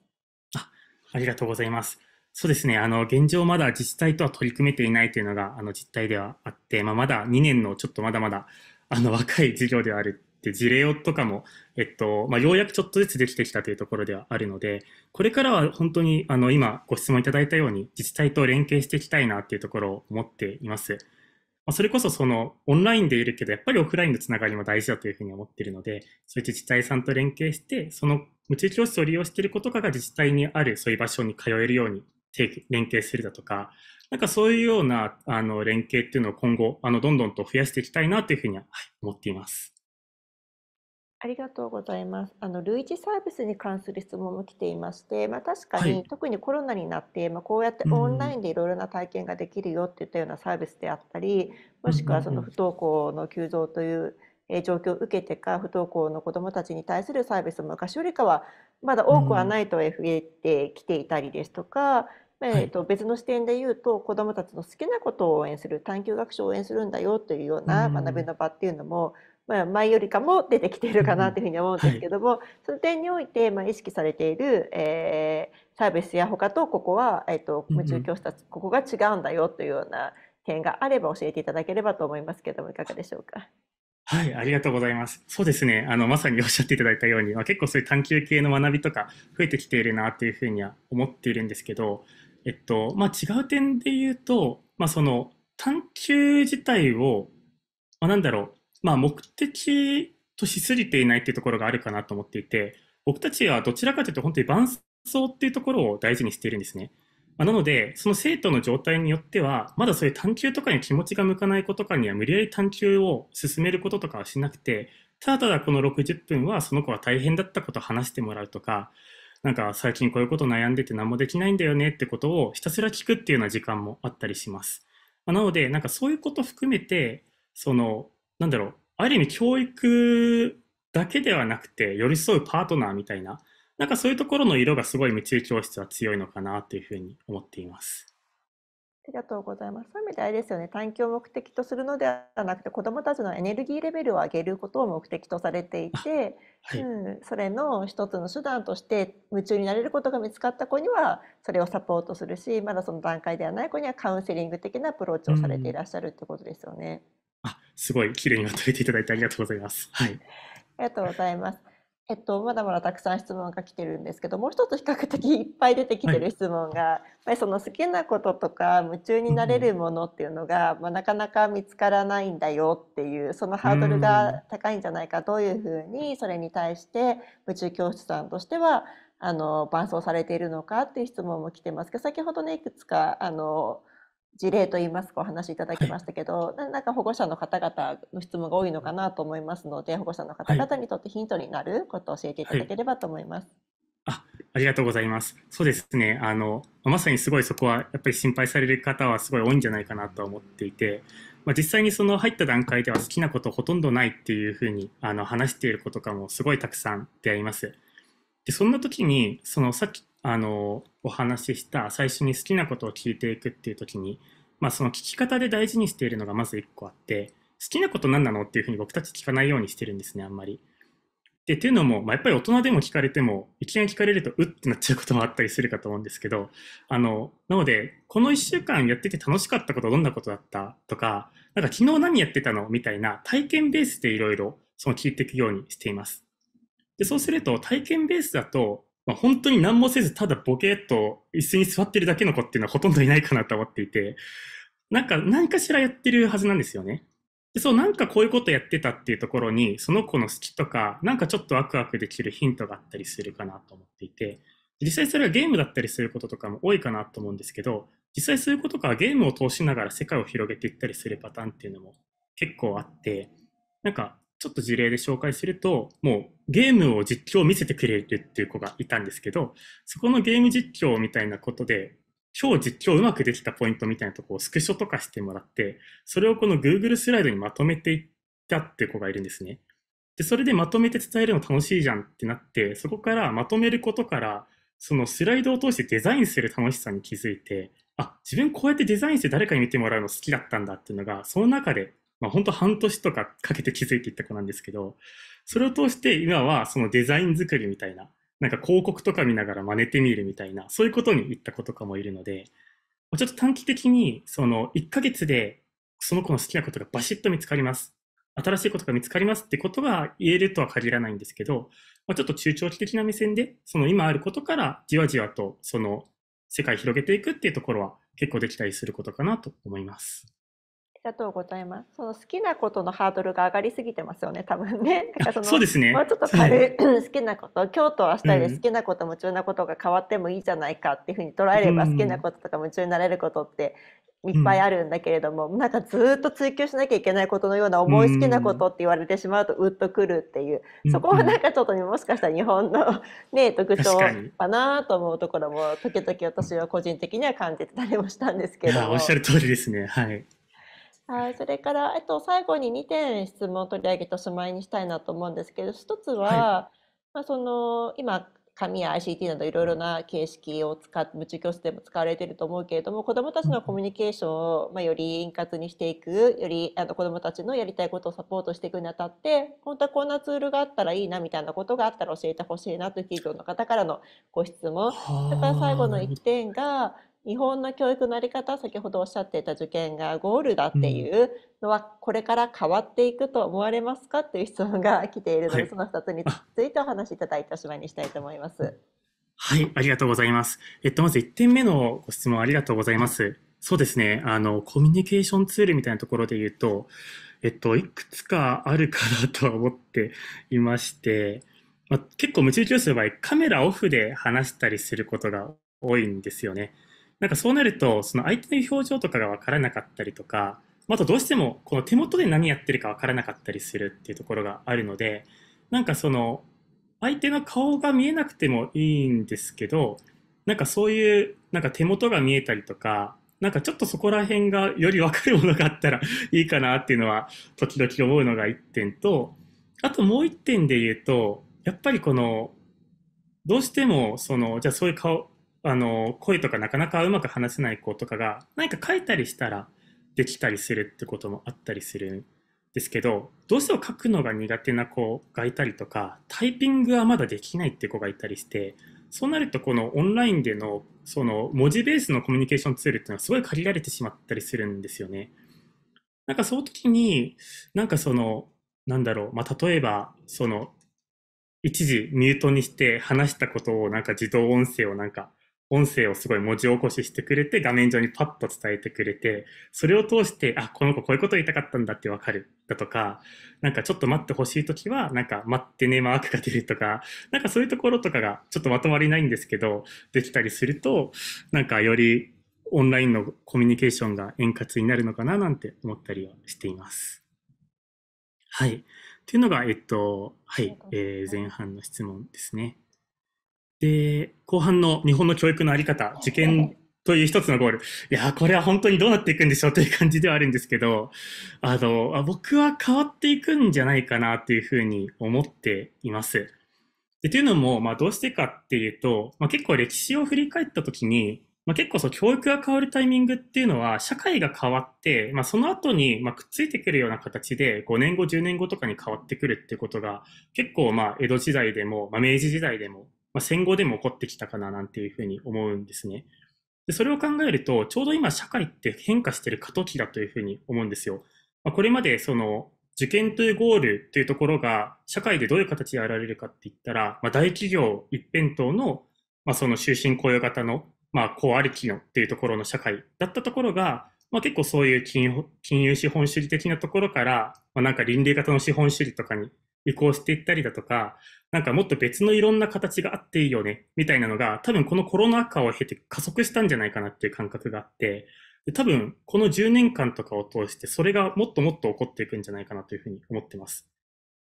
あありがとうございます。そうですね。あの、現状まだ自治体とは取り組めていないというのが、あの、実態ではあって、まあ、まだ2年のちょっとまだまだあの、若い事業ではあるって事例とかも、えっと、まあ、ようやくちょっとずつできてきたというところではあるので、これからは本当に、あの、今ご質問いただいたように、自治体と連携していきたいなっていうところを思っています。まそれこそそのオンラインでいるけど、やっぱりオフラインのつながりも大事だというふうに思っているので、そういう自治体さんと連携して、その無知教室を利用していることかが自治体にあるそういう場所に通えるように連携するだとか、なんかそういうようなあの連携っていうのを今後、あのどんどんと増やしていきたいなというふうには思っています。ありがとうございます。あの類似サービスに関する質問も来ていまして、まあ、確かに、特にコロナになって、まあ、こうやってオンラインでいろいろな体験ができるよっていったようなサービスであったり、もしくはその不登校の急増という状況を受けてか、不登校の子どもたちに対するサービスも昔よりかはまだ多くはないと FA ってきていたりですとか、えーと、別の視点で言うと子どもたちの好きなことを応援する探究学習を応援するんだよというような学びの場っていうのも、まあ、前よりかも出てきているかなというふうに思うんですけども、はい、その点において、まあ、意識されている、えー、サービスや他とここは、えーと、と夢中教室はここが違うんだよというような点があれば教えていただければと思いますけどもいかがでしょうか。はい、ありがとうございます。そうですね。あの、まさにおっしゃっていただいたように、まあ、結構そういう探究系の学びとか増えてきているなっていうふうには思っているんですけど、えっと、まあ、違う点で言うと、まあ、その、探求自体を、まあ、なんだろう、まあ、目的としすぎていないっていうところがあるかなと思っていて、僕たちはどちらかというと、本当に伴奏っていうところを大事にしているんですね。まあ、なので、その生徒の状態によっては、まだそういう探求とかに気持ちが向かない子とかには、無理やり探求を進めることとかはしなくて、ただただこの60分はその子は大変だったことを話してもらうとか、なんか最近こういうこと悩んでて何もできないんだよねってことをひたすら聞くっていうような時間もあったりします。まあ、なので、なんかそういうこと含めて、その、なんだろう、ある意味教育だけではなくて寄り添うパートナーみたいな、なんかそういうところの色がすごい夢中教室は強いのかなというふうに思っています。ありがとうございます。そういう意味であれですよね、探期を目的とするのではなくて、子どもたちのエネルギーレベルを上げることを目的とされていて、はい、うん、それの一つの手段として夢中になれることが見つかった子にはそれをサポートするし、まだその段階ではない子にはカウンセリング的なアプローチをされていらっしゃるってことですよね。あすごい綺麗にまとめていただいてありがとうございます。はい、ありがとうございます。えっと、まだまだたくさん質問が来てるんですけどもう一つ比較的いっぱい出てきてる質問が、はい、その好きなこととか夢中になれるものっていうのが、うん、まあ、なかなか見つからないんだよっていうそのハードルが高いんじゃないかどういうふうにそれに対して夢中教室さんとしてはあの伴走されているのかっていう質問も来てますけど先ほどねいくつかあの事例といいますかお話しいただきましたけど、はい、なんか保護者の方々の質問が多いのかなと思いますので保護者の方々にとってヒントになることを教えていただければと思います。はい、あありがとうございます。そうですねあのまさにすごいそこはやっぱり心配される方はすごい多いんじゃないかなと思っていて、まあ、実際にその入った段階では好きなことほとんどないっていうふうにあの話していることかもすごいたくさん出会います。でそんな時にそのさっきあの、お話しした最初に好きなことを聞いていくっていう時に、まあその聞き方で大事にしているのがまず1個あって、好きなこと何なのっていうふうに僕たち聞かないようにしてるんですね、あんまり。で、っていうのも、まあ、やっぱり大人でも聞かれても、いきなり聞かれると、うってなっちゃうこともあったりするかと思うんですけど、あの、なので、この1週間やってて楽しかったことどんなことだったとか、なんか昨日何やってたのみたいな体験ベースでいろいろ、聞いていくようにしています。で、そうすると、体験ベースだと、まあ、本当に何もせずただボケっと椅子に座ってるだけの子っていうのはほとんどいないかなと思っていて、なんか何かしらやってるはずなんですよね。でそう、なんかこういうことやってたっていうところに、その子の好きとか、なんかちょっとワクワクできるヒントがあったりするかなと思っていて、実際それはゲームだったりすることとかも多いかなと思うんですけど、実際そういうことかゲームを通しながら世界を広げていったりするパターンっていうのも結構あって、なんかちょっと事例で紹介すると、もうゲームを実況を見せてくれるっていう子がいたんですけど、そこのゲーム実況みたいなことで、今日実況うまくできたポイントみたいなとこをスクショとかしてもらって、それをこの Google スライドにまとめていったっていう子がいるんですね。で、それでまとめて伝えるの楽しいじゃんってなって、そこからまとめることから、そのスライドを通してデザインする楽しさに気づいて、あ、自分こうやってデザインして誰かに見てもらうの好きだったんだっていうのが、その中でまあ、本当半年とかかけて気づいていった子なんですけど、それを通して今はそのデザイン作りみたいな、なんか広告とか見ながら真似てみるみたいな、そういうことに行った子とかもいるので、ちょっと短期的に、その1ヶ月でその子の好きなことがバシッと見つかります。新しいことが見つかりますってことが言えるとは限らないんですけど、まあ、ちょっと中長期的な目線で、その今あることからじわじわとその世界広げていくっていうところは結構できたりすることかなと思います。ありがとうございます。その好きなことのハードルが上がりすぎてますよね、多分ね。そのそうですね。もうちょっと軽い、好きなこと、今日と明日で好きなこと、夢中なことが変わってもいいじゃないかっていうふうに捉えれば、うん、好きなこととか夢中になれることっていっぱいあるんだけれども、うん、なんかずっと追求しなきゃいけないことのような思い好きなことって言われてしまうとうっとくるっていう、うん、そこはなんかちょっともしかしたら日本のね 特徴かなと思うところも時々私は個人的には感じてたりもしたんですけどおっしゃる通りですねはいはい、それから、えっと、最後に2点質問を取り上げておしまいにしたいなと思うんですけど、一つはい。まあ、その今、紙や ICT などいろいろな形式を使って、無知教室でも使われていると思うけれども、子どもたちのコミュニケーションを、まあ、より円滑にしていく、よりあの子どもたちのやりたいことをサポートしていくにあたって、本当はこんなツールがあったらいいなみたいなことがあったら教えてほしいなという企業の方からのご質問。それから最後の1点が日本の教育のあり方先ほどおっしゃっていた受験がゴールだっていうのは、これから変わっていくと思われますかという質問が来ているので、はい、その2つについてお話しいただいておしまいにしたいと思います。はい、ありがとうございます。えっと、まず1点目のご質問ありがとうございます。そうですね、あの、コミュニケーションツールみたいなところで言うと、えっと、いくつかあるかなとは思っていまして、まあ、結構夢中教室の場合、カメラオフで話したりすることが多いんですよね。なんかそうなると、その相手の表情とかが分からなかったりとか、あとどうしてもこの手元で何やってるか分からなかったりするっていうところがあるので、なんかその、相手の顔が見えなくてもいいんですけど、なんかそういう、なんか手元が見えたりとか、なんかちょっとそこら辺がより分かるものがあったら いいかなっていうのは、時々思うのが一点と、あともう一点で言うと、やっぱりこの、どうしても、その、じゃあそういう顔、あの、声とかなかなかうまく話せない子とかが、何か書いたりしたらできたりするってこともあったりするんですけど、どうしても書くのが苦手な子がいたりとか、タイピングはまだできないって子がいたりして、そうなるとこのオンラインでのその文字ベースのコミュニケーションツールっていうのはすごい限られてしまったりするんですよね。なんかその時に、なんかその、なんだろう、まあ、例えば、その、一時ミュートにして話したことをなんか自動音声をなんか音声をすごい文字起こししてくれて、画面上にパッと伝えてくれて、それを通して、あ、この子こういうこと言いたかったんだってわかる、だとか、なんかちょっと待ってほしいときは、なんか待ってねマークが出るとか、なんかそういうところとかがちょっとまとまりないんですけど、できたりすると、なんかよりオンラインのコミュニケーションが円滑になるのかななんて思ったりはしています。はい。というのが、えっと、はい、えー、前半の質問ですね。で、後半の日本の教育のあり方、受験という一つのゴール。いや、これは本当にどうなっていくんでしょうという感じではあるんですけど、あの、僕は変わっていくんじゃないかなというふうに思っています。で、というのも、まあどうしてかっていうと、まあ結構歴史を振り返ったときに、まあ、結構そう教育が変わるタイミングっていうのは社会が変わって、まあ、その後にまあくっついてくるような形で5年後10年後とかに変わってくるってことが結構まあ江戸時代でも、まあ、明治時代でもまあ、戦後でも起こってきたかななんていうふうに思うんですね。でそれを考えると、ちょうど今社会って変化してる過渡期だというふうに思うんですよ。まあ、これまでその受験というゴールというところが社会でどういう形でやられるかって言ったら、まあ、大企業一辺倒の、まあ、その終身雇用型の、まあ、こうありきのっていうところの社会だったところが、まあ、結構そういう金金融資本主義的なところから、まあ、なんか倫理型の資本主義とかに移行していったりだとか、なんかもっと別のいろんな形があっていいよね、みたいなのが、多分このコロナ禍を経て加速したんじゃないかなっていう感覚があって、で多分この10年間とかを通して、それがもっともっと起こっていくんじゃないかなというふうに思ってます。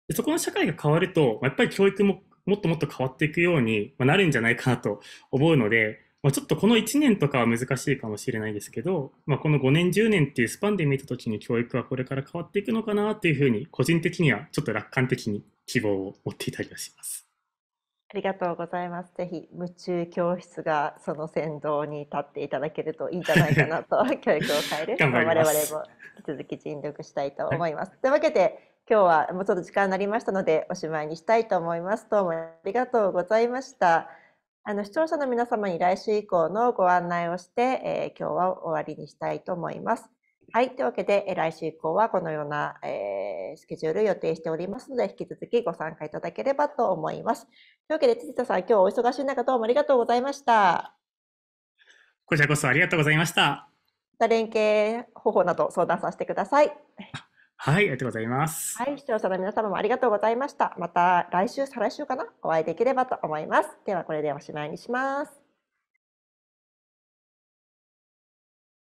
でそこの社会が変わると、やっぱり教育ももっともっと変わっていくようになるんじゃないかなと思うので、まあ、ちょっとこの1年とかは難しいかもしれないですけど、まあ、この5年10年っていうスパンで見た時に教育はこれから変わっていくのかなっていうふうに個人的にはちょっと楽観的に希望を持っていたりはします。ありがとうございます。ぜひ夢中教室がその先導に立っていただけるといいんじゃないかなと教育を変える 我々も引き続き尽力したいと思います。はい、というわけで今日はもうちょっと時間になりましたのでおしまいにしたいと思います。どうもありがとうございました。あの視聴者の皆様に来週以降のご案内をして、えー、今日は終わりにしたいと思います。はい。というわけで、来週以降はこのような、えー、スケジュール予定しておりますので、引き続きご参加いただければと思います。というわけで、辻田さん、今日お忙しい中どうもありがとうございました。こちらこそありがとうございました。連携方法など相談させてください。はい、ありがとうございます。はい、視聴者の皆様もありがとうございました。また来週、再来週かな、お会いできればと思います。では、これでおしまいにします。